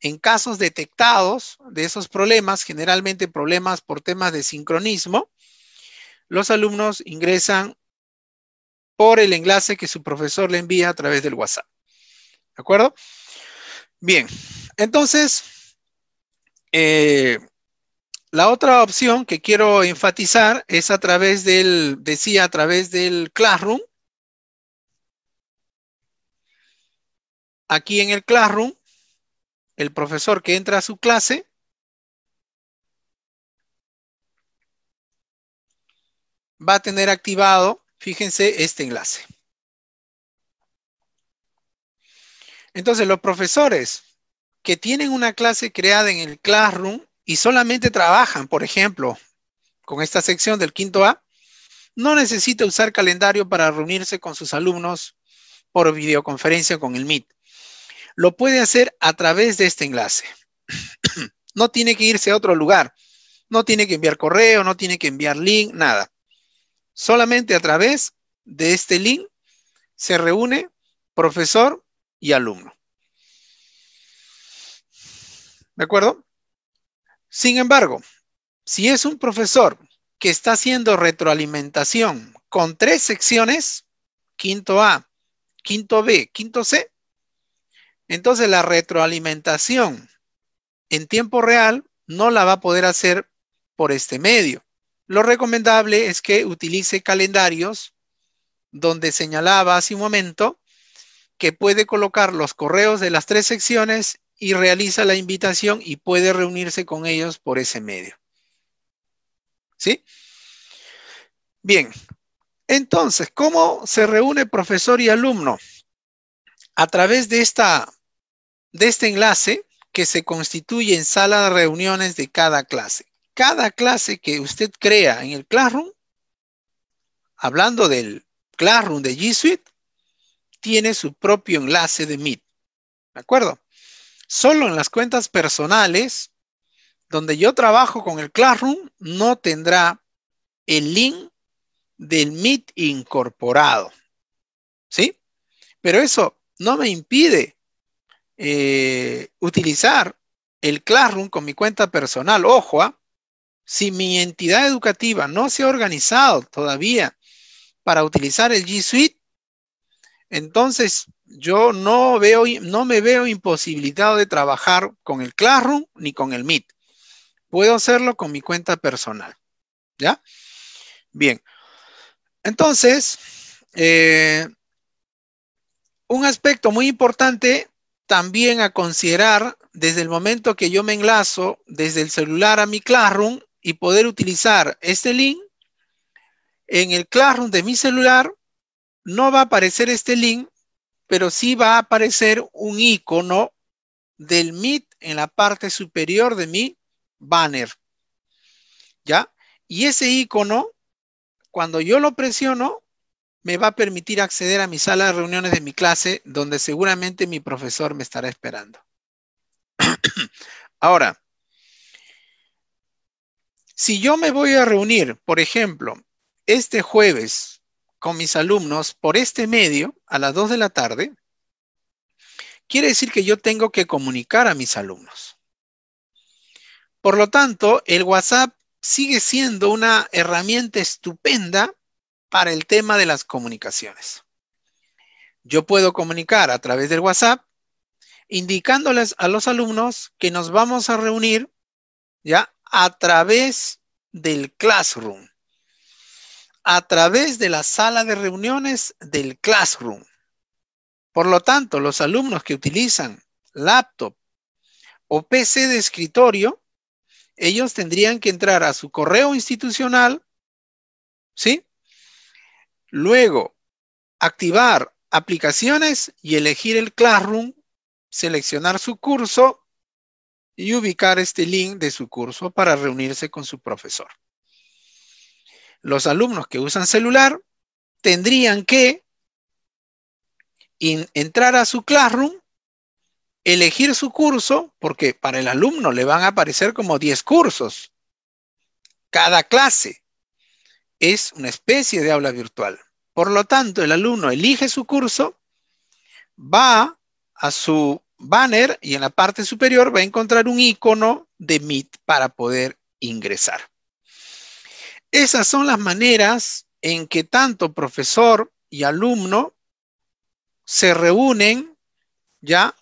En casos detectados de esos problemas, generalmente problemas por temas de sincronismo, los alumnos ingresan por el enlace que su profesor le envía a través del WhatsApp. ¿De acuerdo? Bien, entonces, eh, la otra opción que quiero enfatizar es a través del, decía, a través del Classroom. Aquí en el Classroom, el profesor que entra a su clase va a tener activado, fíjense, este enlace. Entonces, los profesores que tienen una clase creada en el Classroom y solamente trabajan, por ejemplo, con esta sección del quinto A, no necesita usar calendario para reunirse con sus alumnos por videoconferencia con el MIT. Lo puede hacer a través de este enlace. <clears throat> no tiene que irse a otro lugar, no tiene que enviar correo, no tiene que enviar link, nada. Solamente a través de este link se reúne profesor y alumno. ¿De acuerdo? Sin embargo, si es un profesor que está haciendo retroalimentación con tres secciones, quinto A, quinto B, quinto C, entonces la retroalimentación en tiempo real no la va a poder hacer por este medio. Lo recomendable es que utilice calendarios donde señalaba hace un momento que puede colocar los correos de las tres secciones y realiza la invitación y puede reunirse con ellos por ese medio. ¿Sí? Bien, entonces, ¿cómo se reúne profesor y alumno? A través de, esta, de este enlace que se constituye en sala de reuniones de cada clase. Cada clase que usted crea en el Classroom, hablando del Classroom de G Suite, tiene su propio enlace de Meet. ¿De acuerdo? Solo en las cuentas personales, donde yo trabajo con el Classroom, no tendrá el link del Meet incorporado. ¿Sí? Pero eso no me impide eh, utilizar el Classroom con mi cuenta personal. Ojo, ¿ah? si mi entidad educativa no se ha organizado todavía para utilizar el G Suite, entonces yo no, veo, no me veo imposibilitado de trabajar con el Classroom ni con el Meet. Puedo hacerlo con mi cuenta personal. ¿Ya? Bien. Entonces, eh, un aspecto muy importante también a considerar desde el momento que yo me enlazo desde el celular a mi Classroom y poder utilizar este link, en el Classroom de mi celular no va a aparecer este link pero sí va a aparecer un icono del Meet en la parte superior de mi banner. ¿Ya? Y ese icono, cuando yo lo presiono, me va a permitir acceder a mi sala de reuniones de mi clase, donde seguramente mi profesor me estará esperando. <clears throat> Ahora, si yo me voy a reunir, por ejemplo, este jueves con mis alumnos por este medio a las 2 de la tarde, quiere decir que yo tengo que comunicar a mis alumnos. Por lo tanto, el WhatsApp sigue siendo una herramienta estupenda para el tema de las comunicaciones. Yo puedo comunicar a través del WhatsApp indicándoles a los alumnos que nos vamos a reunir ya a través del Classroom a través de la sala de reuniones del Classroom. Por lo tanto, los alumnos que utilizan laptop o PC de escritorio, ellos tendrían que entrar a su correo institucional, ¿sí? Luego, activar aplicaciones y elegir el Classroom, seleccionar su curso y ubicar este link de su curso para reunirse con su profesor los alumnos que usan celular tendrían que entrar a su Classroom, elegir su curso, porque para el alumno le van a aparecer como 10 cursos. Cada clase es una especie de aula virtual. Por lo tanto, el alumno elige su curso, va a su banner y en la parte superior va a encontrar un icono de Meet para poder ingresar. Esas son las maneras en que tanto profesor y alumno se reúnen ya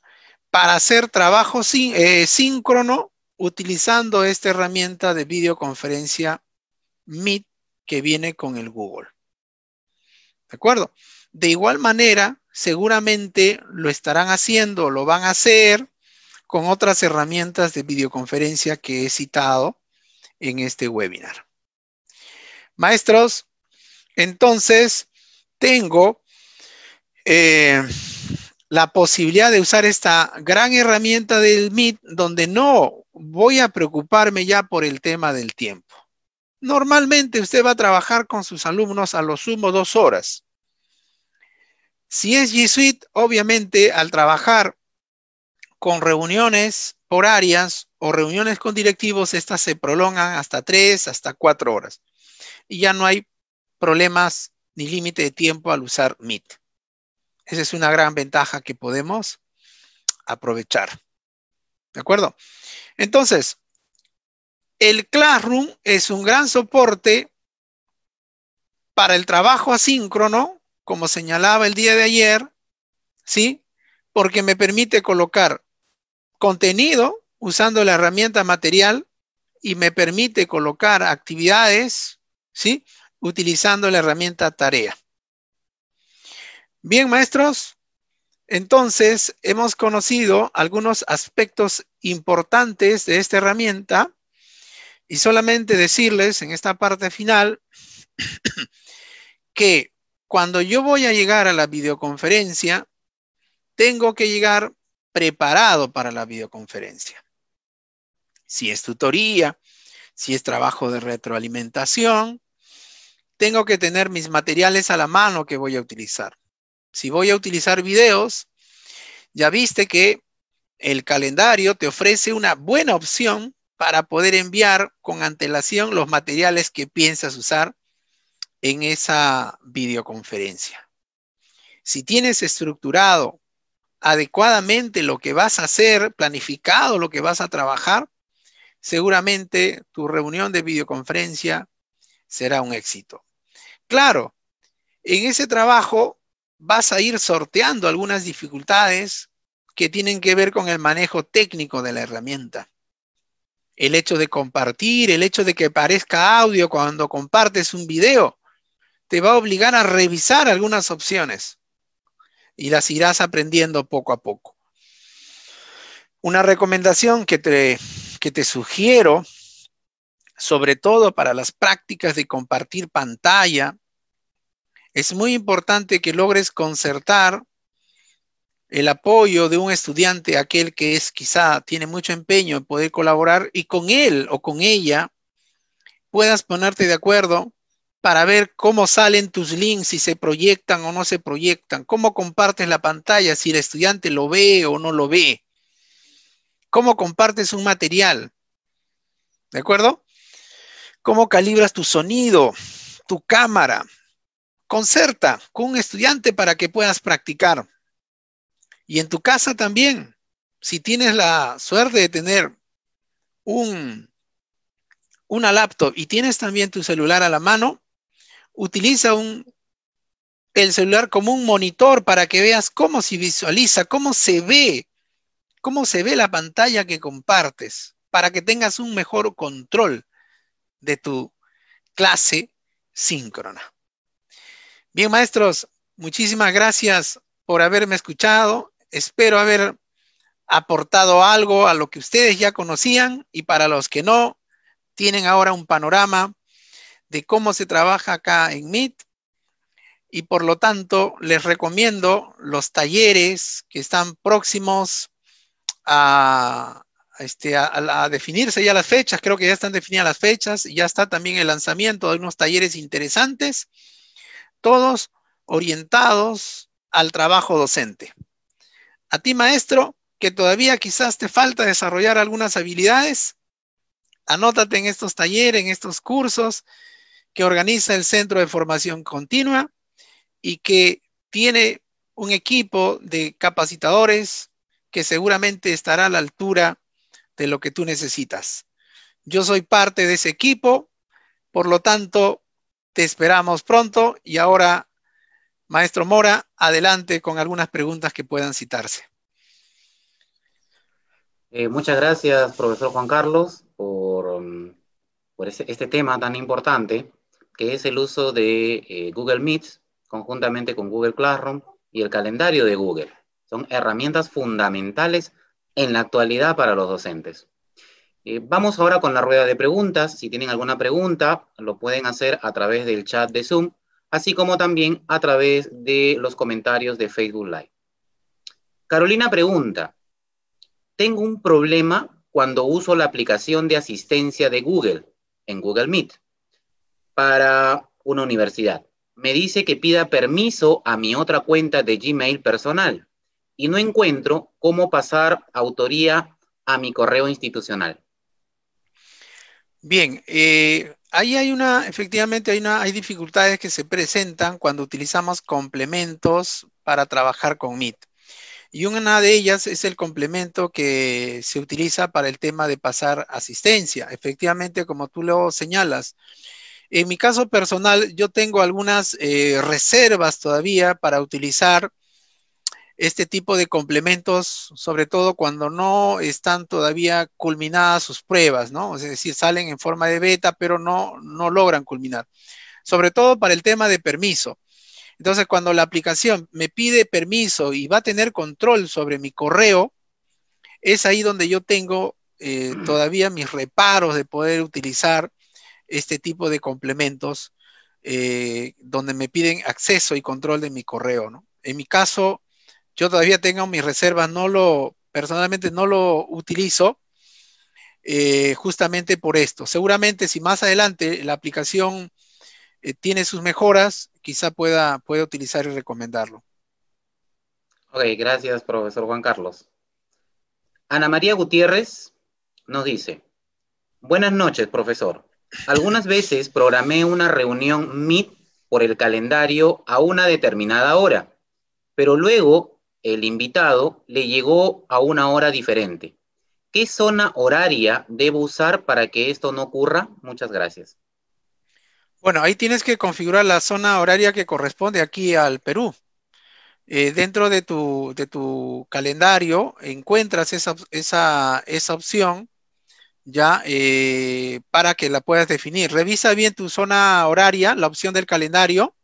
para hacer trabajo eh, síncrono utilizando esta herramienta de videoconferencia Meet que viene con el Google. ¿De acuerdo? De igual manera, seguramente lo estarán haciendo, lo van a hacer con otras herramientas de videoconferencia que he citado en este webinar. Maestros, entonces tengo eh, la posibilidad de usar esta gran herramienta del Meet donde no voy a preocuparme ya por el tema del tiempo. Normalmente usted va a trabajar con sus alumnos a lo sumo dos horas. Si es G Suite, obviamente al trabajar con reuniones horarias o reuniones con directivos, estas se prolongan hasta tres, hasta cuatro horas y ya no hay problemas ni límite de tiempo al usar Meet. Esa es una gran ventaja que podemos aprovechar. ¿De acuerdo? Entonces, el Classroom es un gran soporte para el trabajo asíncrono, como señalaba el día de ayer, ¿sí? Porque me permite colocar contenido usando la herramienta material y me permite colocar actividades ¿sí? Utilizando la herramienta tarea. Bien, maestros, entonces hemos conocido algunos aspectos importantes de esta herramienta y solamente decirles en esta parte final que cuando yo voy a llegar a la videoconferencia, tengo que llegar preparado para la videoconferencia. Si es tutoría, si es trabajo de retroalimentación, tengo que tener mis materiales a la mano que voy a utilizar. Si voy a utilizar videos, ya viste que el calendario te ofrece una buena opción para poder enviar con antelación los materiales que piensas usar en esa videoconferencia. Si tienes estructurado adecuadamente lo que vas a hacer, planificado lo que vas a trabajar, seguramente tu reunión de videoconferencia será un éxito. Claro, en ese trabajo vas a ir sorteando algunas dificultades que tienen que ver con el manejo técnico de la herramienta. El hecho de compartir, el hecho de que parezca audio cuando compartes un video, te va a obligar a revisar algunas opciones y las irás aprendiendo poco a poco. Una recomendación que te, que te sugiero sobre todo para las prácticas de compartir pantalla, es muy importante que logres concertar el apoyo de un estudiante, aquel que es quizá tiene mucho empeño en poder colaborar y con él o con ella puedas ponerte de acuerdo para ver cómo salen tus links, si se proyectan o no se proyectan, cómo compartes la pantalla, si el estudiante lo ve o no lo ve, cómo compartes un material. ¿De acuerdo? ¿Cómo calibras tu sonido, tu cámara? Concerta con un estudiante para que puedas practicar. Y en tu casa también, si tienes la suerte de tener un, una laptop y tienes también tu celular a la mano, utiliza el celular como un monitor para que veas cómo se visualiza, cómo se ve, cómo se ve la pantalla que compartes, para que tengas un mejor control de tu clase síncrona. Bien, maestros, muchísimas gracias por haberme escuchado. Espero haber aportado algo a lo que ustedes ya conocían y para los que no, tienen ahora un panorama de cómo se trabaja acá en MIT y por lo tanto les recomiendo los talleres que están próximos a, este, a, definirse ya las fechas, creo que ya están definidas las fechas, ya está también el lanzamiento de unos talleres interesantes, todos orientados al trabajo docente. A ti, maestro, que todavía quizás te falta desarrollar algunas habilidades, anótate en estos talleres, en estos cursos que organiza el Centro de Formación Continua y que tiene un equipo de capacitadores que seguramente estará a la altura de lo que tú necesitas. Yo soy parte de ese equipo, por lo tanto, te esperamos pronto y ahora, maestro Mora, adelante con algunas preguntas que puedan citarse. Eh, muchas gracias, profesor Juan Carlos, por, um, por este tema tan importante, que es el uso de eh, Google Meet, conjuntamente con Google Classroom y el calendario de Google. Son herramientas fundamentales en la actualidad para los docentes. Eh, vamos ahora con la rueda de preguntas. Si tienen alguna pregunta, lo pueden hacer a través del chat de Zoom, así como también a través de los comentarios de Facebook Live. Carolina pregunta, tengo un problema cuando uso la aplicación de asistencia de Google en Google Meet para una universidad. Me dice que pida permiso a mi otra cuenta de Gmail personal y no encuentro cómo pasar autoría a mi correo institucional. Bien, eh, ahí hay una, efectivamente hay una, hay dificultades que se presentan cuando utilizamos complementos para trabajar con Meet. Y una de ellas es el complemento que se utiliza para el tema de pasar asistencia. Efectivamente, como tú lo señalas, en mi caso personal, yo tengo algunas eh, reservas todavía para utilizar este tipo de complementos, sobre todo cuando no están todavía culminadas sus pruebas, ¿no? Es decir, salen en forma de beta, pero no, no logran culminar. Sobre todo para el tema de permiso. Entonces, cuando la aplicación me pide permiso y va a tener control sobre mi correo, es ahí donde yo tengo eh, mm. todavía mis reparos de poder utilizar este tipo de complementos eh, donde me piden acceso y control de mi correo, ¿no? En mi caso, yo todavía tengo mis reservas, no lo, personalmente no lo utilizo eh, justamente por esto. Seguramente si más adelante la aplicación eh, tiene sus mejoras, quizá pueda, utilizar y recomendarlo. Ok, gracias, profesor Juan Carlos. Ana María Gutiérrez nos dice, buenas noches, profesor. Algunas <laughs> veces programé una reunión MIT por el calendario a una determinada hora, pero luego el invitado le llegó a una hora diferente. ¿Qué zona horaria debo usar para que esto no ocurra? Muchas gracias. Bueno, ahí tienes que configurar la zona horaria que corresponde aquí al Perú. Eh, dentro de tu, calendario encuentras esa, opción ya eh, para que la puedas definir. Revisa bien tu zona horaria, la opción del calendario,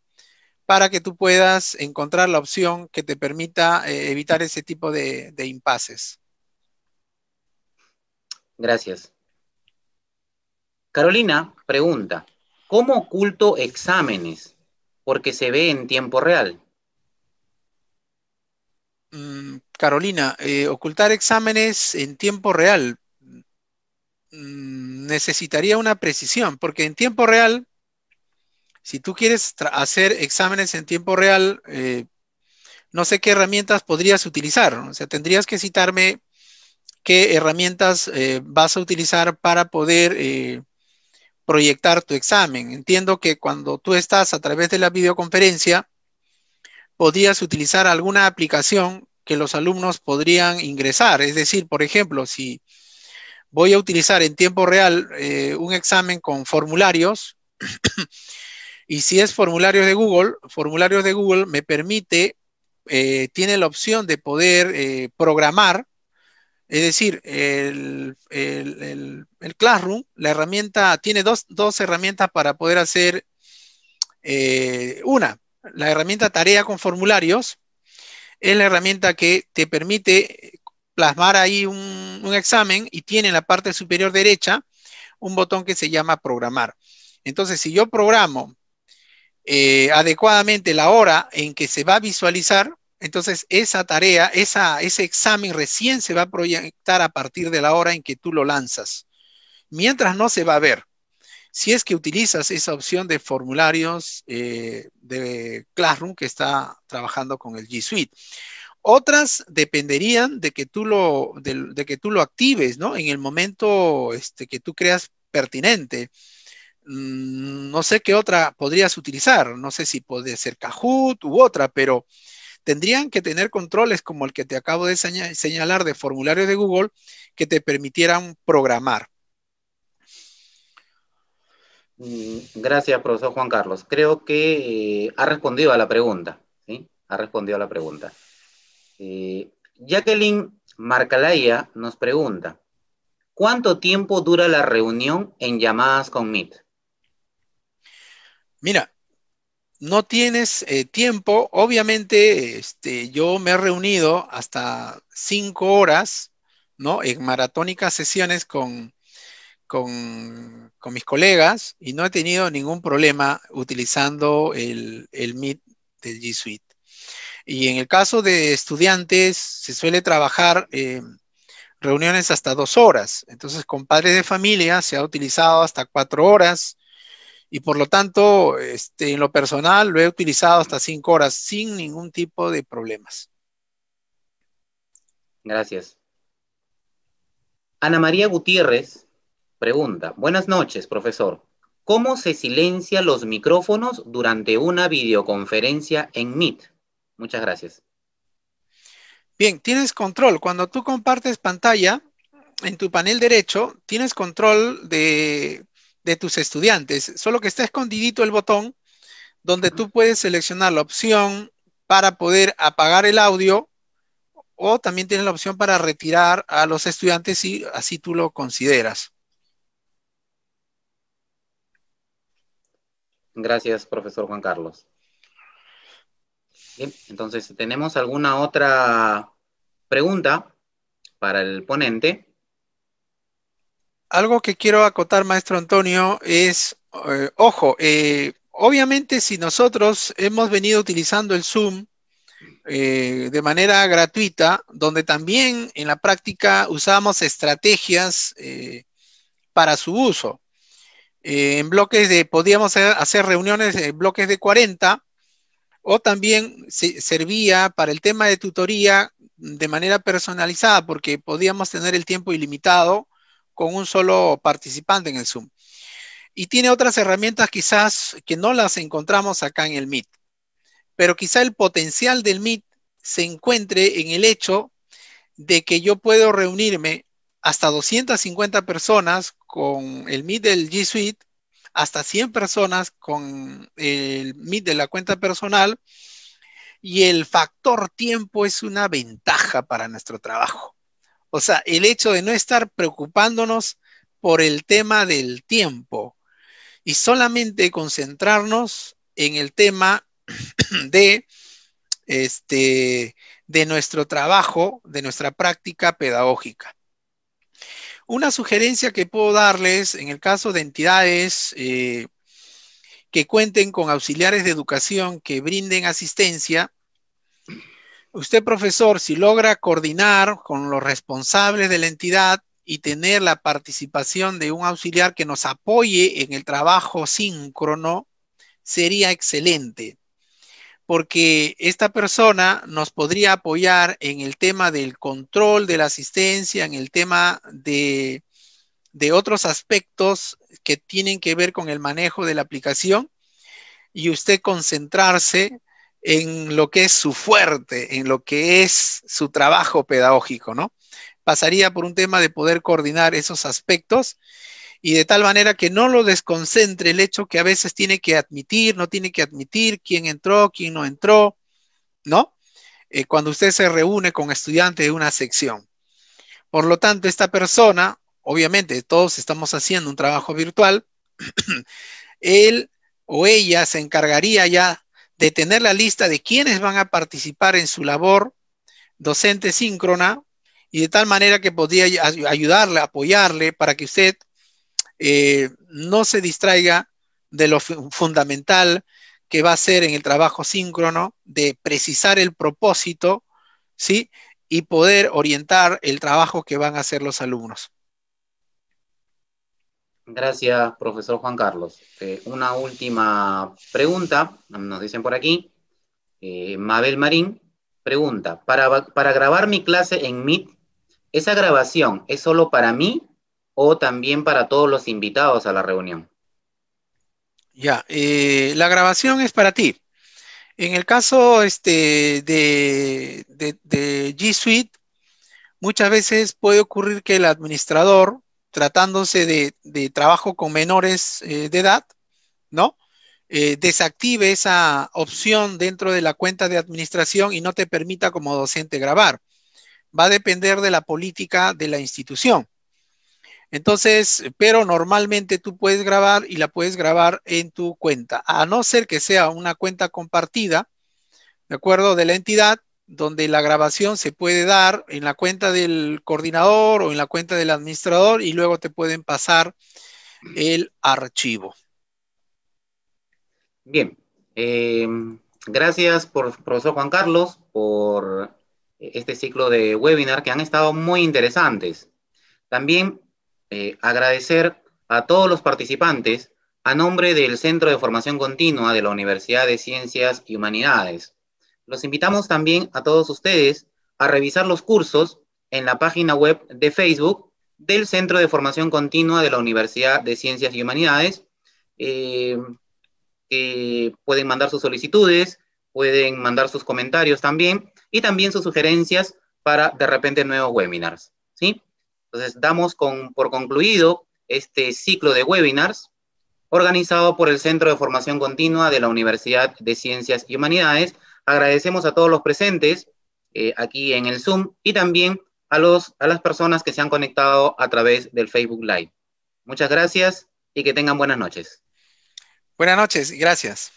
para que tú puedas encontrar la opción que te permita eh, evitar ese tipo de, impases. Gracias. Carolina pregunta, ¿cómo oculto exámenes? Porque se ve en tiempo real. Mm, Carolina, eh, ocultar exámenes en tiempo real mm, necesitaría una precisión, porque en tiempo real si tú quieres hacer exámenes en tiempo real, eh, no sé qué herramientas podrías utilizar. O sea, tendrías que citarme qué herramientas eh, vas a utilizar para poder eh, proyectar tu examen. Entiendo que cuando tú estás a través de la videoconferencia, podrías utilizar alguna aplicación que los alumnos podrían ingresar. Es decir, por ejemplo, si voy a utilizar en tiempo real un examen con formularios, <clears throat> Y si es formularios de Google, formularios de Google me permite, eh, tiene la opción de poder eh, programar, es decir, el, Classroom, la herramienta, tiene dos, herramientas para poder hacer eh, una, la herramienta tarea con formularios, es la herramienta que te permite plasmar ahí un examen y tiene en la parte superior derecha un botón que se llama programar. Entonces, si yo programo eh, adecuadamente la hora en que se va a visualizar, entonces esa tarea, ese examen recién se va a proyectar a partir de la hora en que tú lo lanzas. Mientras no se va a ver. Si es que utilizas esa opción de formularios eh, de Classroom que está trabajando con el G Suite. Otras dependerían de que tú lo, de, que tú lo actives, ¿no? En el momento este, que tú creas pertinente. Mm, no sé qué otra podrías utilizar, no sé si puede ser Kahoot u otra, pero tendrían que tener controles como el que te acabo de señalar de formularios de Google que te permitieran programar. Mm, gracias, profesor Juan Carlos. Creo que eh, ha respondido a la pregunta. Ha respondido a la pregunta. Eh, Jacqueline Marcalaya nos pregunta, ¿cuánto tiempo dura la reunión en llamadas con Meet? Mira, no tienes eh, tiempo. Obviamente, este, yo me he reunido hasta cinco horas, ¿no? En maratónicas sesiones con, mis colegas y no he tenido ningún problema utilizando el, Meet de G Suite. Y en el caso de estudiantes, se suele trabajar em, reuniones hasta dos horas. Entonces, con padres de familia se ha utilizado hasta cuatro horas y por lo tanto, este, en lo personal, lo he utilizado hasta cinco horas sin ningún tipo de problemas. Gracias. Ana María Gutiérrez pregunta, buenas noches, profesor. ¿Cómo se silencia los micrófonos durante una videoconferencia en Meet? Muchas gracias. Bien, tienes control. Cuando tú compartes pantalla, en tu panel derecho, tienes control de de tus estudiantes, solo que está escondidito el botón donde tú puedes seleccionar la opción para poder apagar el audio o también tienes la opción para retirar a los estudiantes si así tú lo consideras. Gracias, profesor Juan Carlos. Bien, entonces, ¿tenemos alguna otra pregunta para el ponente? algo que quiero acotar, maestro Antonio, es, eh, ojo, eh, obviamente si nosotros hemos venido utilizando el Zoom eh, de manera gratuita, donde también en la práctica usamos estrategias para su uso. en bloques de, podíamos hacer reuniones en bloques de 40 o también servía para el tema de tutoría de manera personalizada porque podíamos tener el tiempo ilimitado con un solo participante en el Zoom. Y tiene otras herramientas quizás que no las encontramos acá en el Meet, pero quizá el potencial del Meet se encuentre en el hecho de que yo puedo reunirme hasta 250 personas con el Meet del G Suite, hasta 100 personas con el Meet de la cuenta personal, y el factor tiempo es una ventaja para nuestro trabajo. O sea, el hecho de no estar preocupándonos por el tema del tiempo y solamente concentrarnos en el tema <clears throat> de este de nuestro trabajo, de nuestra práctica pedagógica. Una sugerencia que puedo darles en el caso de entidades eh, que cuenten con auxiliares de educación que brinden asistencia usted, profesor, si logra coordinar con los responsables de la entidad y tener la participación de un auxiliar que nos apoye en el trabajo síncrono, sería excelente, porque esta persona nos podría apoyar en el tema del control de la asistencia, en el tema de, de otros aspectos que tienen que ver con el manejo de la aplicación y usted concentrarse en lo que es su fuerte, en lo que es su trabajo pedagógico, ¿no? Pasaría por un tema de poder coordinar esos aspectos y de tal manera que no lo desconcentre el hecho que a veces tiene que admitir, no tiene que admitir quién entró, quién no entró, ¿no? Eh, cuando usted se reúne con estudiantes de una sección. Por lo tanto, esta persona, obviamente todos estamos haciendo un trabajo virtual, <clears throat> él o ella se encargaría ya de tener la lista de quienes van a participar en su labor docente síncrona y de tal manera que podría ayudarle, apoyarle para que usted eh, no se distraiga de lo fundamental que va a ser en el trabajo síncrono, de precisar el propósito, ¿sí? Y poder orientar el trabajo que van a hacer los alumnos. Gracias, profesor Juan Carlos. Eh, una última pregunta, nos dicen por aquí. Eh, Mabel Marín pregunta, para, para grabar mi clase en Meet, ¿esa grabación es solo para mí o también para todos los invitados a la reunión? Ya, eh, la grabación es para ti. En el caso este, de, de, de G Suite, muchas veces puede ocurrir que el administrador tratándose de, trabajo con menores eh, de edad, ¿no? Eh, desactive esa opción dentro de la cuenta de administración y no te permita como docente grabar. Va a depender de la política de la institución. Entonces, pero normalmente tú puedes grabar y la puedes grabar en tu cuenta, a no ser que sea una cuenta compartida, ¿de acuerdo? De la entidad, donde la grabación se puede dar en la cuenta del coordinador o en la cuenta del administrador y luego te pueden pasar el archivo. Bien, eh, gracias por profesor Juan Carlos por este ciclo de webinar que han estado muy interesantes. También eh, agradecer a todos los participantes a nombre del Centro de Formación Continua de la Universidad de Ciencias y Humanidades los invitamos también a todos ustedes a revisar los cursos en la página web de Facebook del Centro de Formación Continua de la Universidad de Ciencias y Humanidades. Eh, pueden mandar sus solicitudes, pueden mandar sus comentarios también y también sus sugerencias para de repente nuevos webinars. Entonces, damos por concluido este ciclo de webinars organizado por el Centro de Formación Continua de la Universidad de Ciencias y Humanidades Agradecemos a todos los presentes eh, aquí en el Zoom y también a, los, a las personas que se han conectado a través del Facebook Live. Muchas gracias y que tengan buenas noches. Buenas noches y gracias.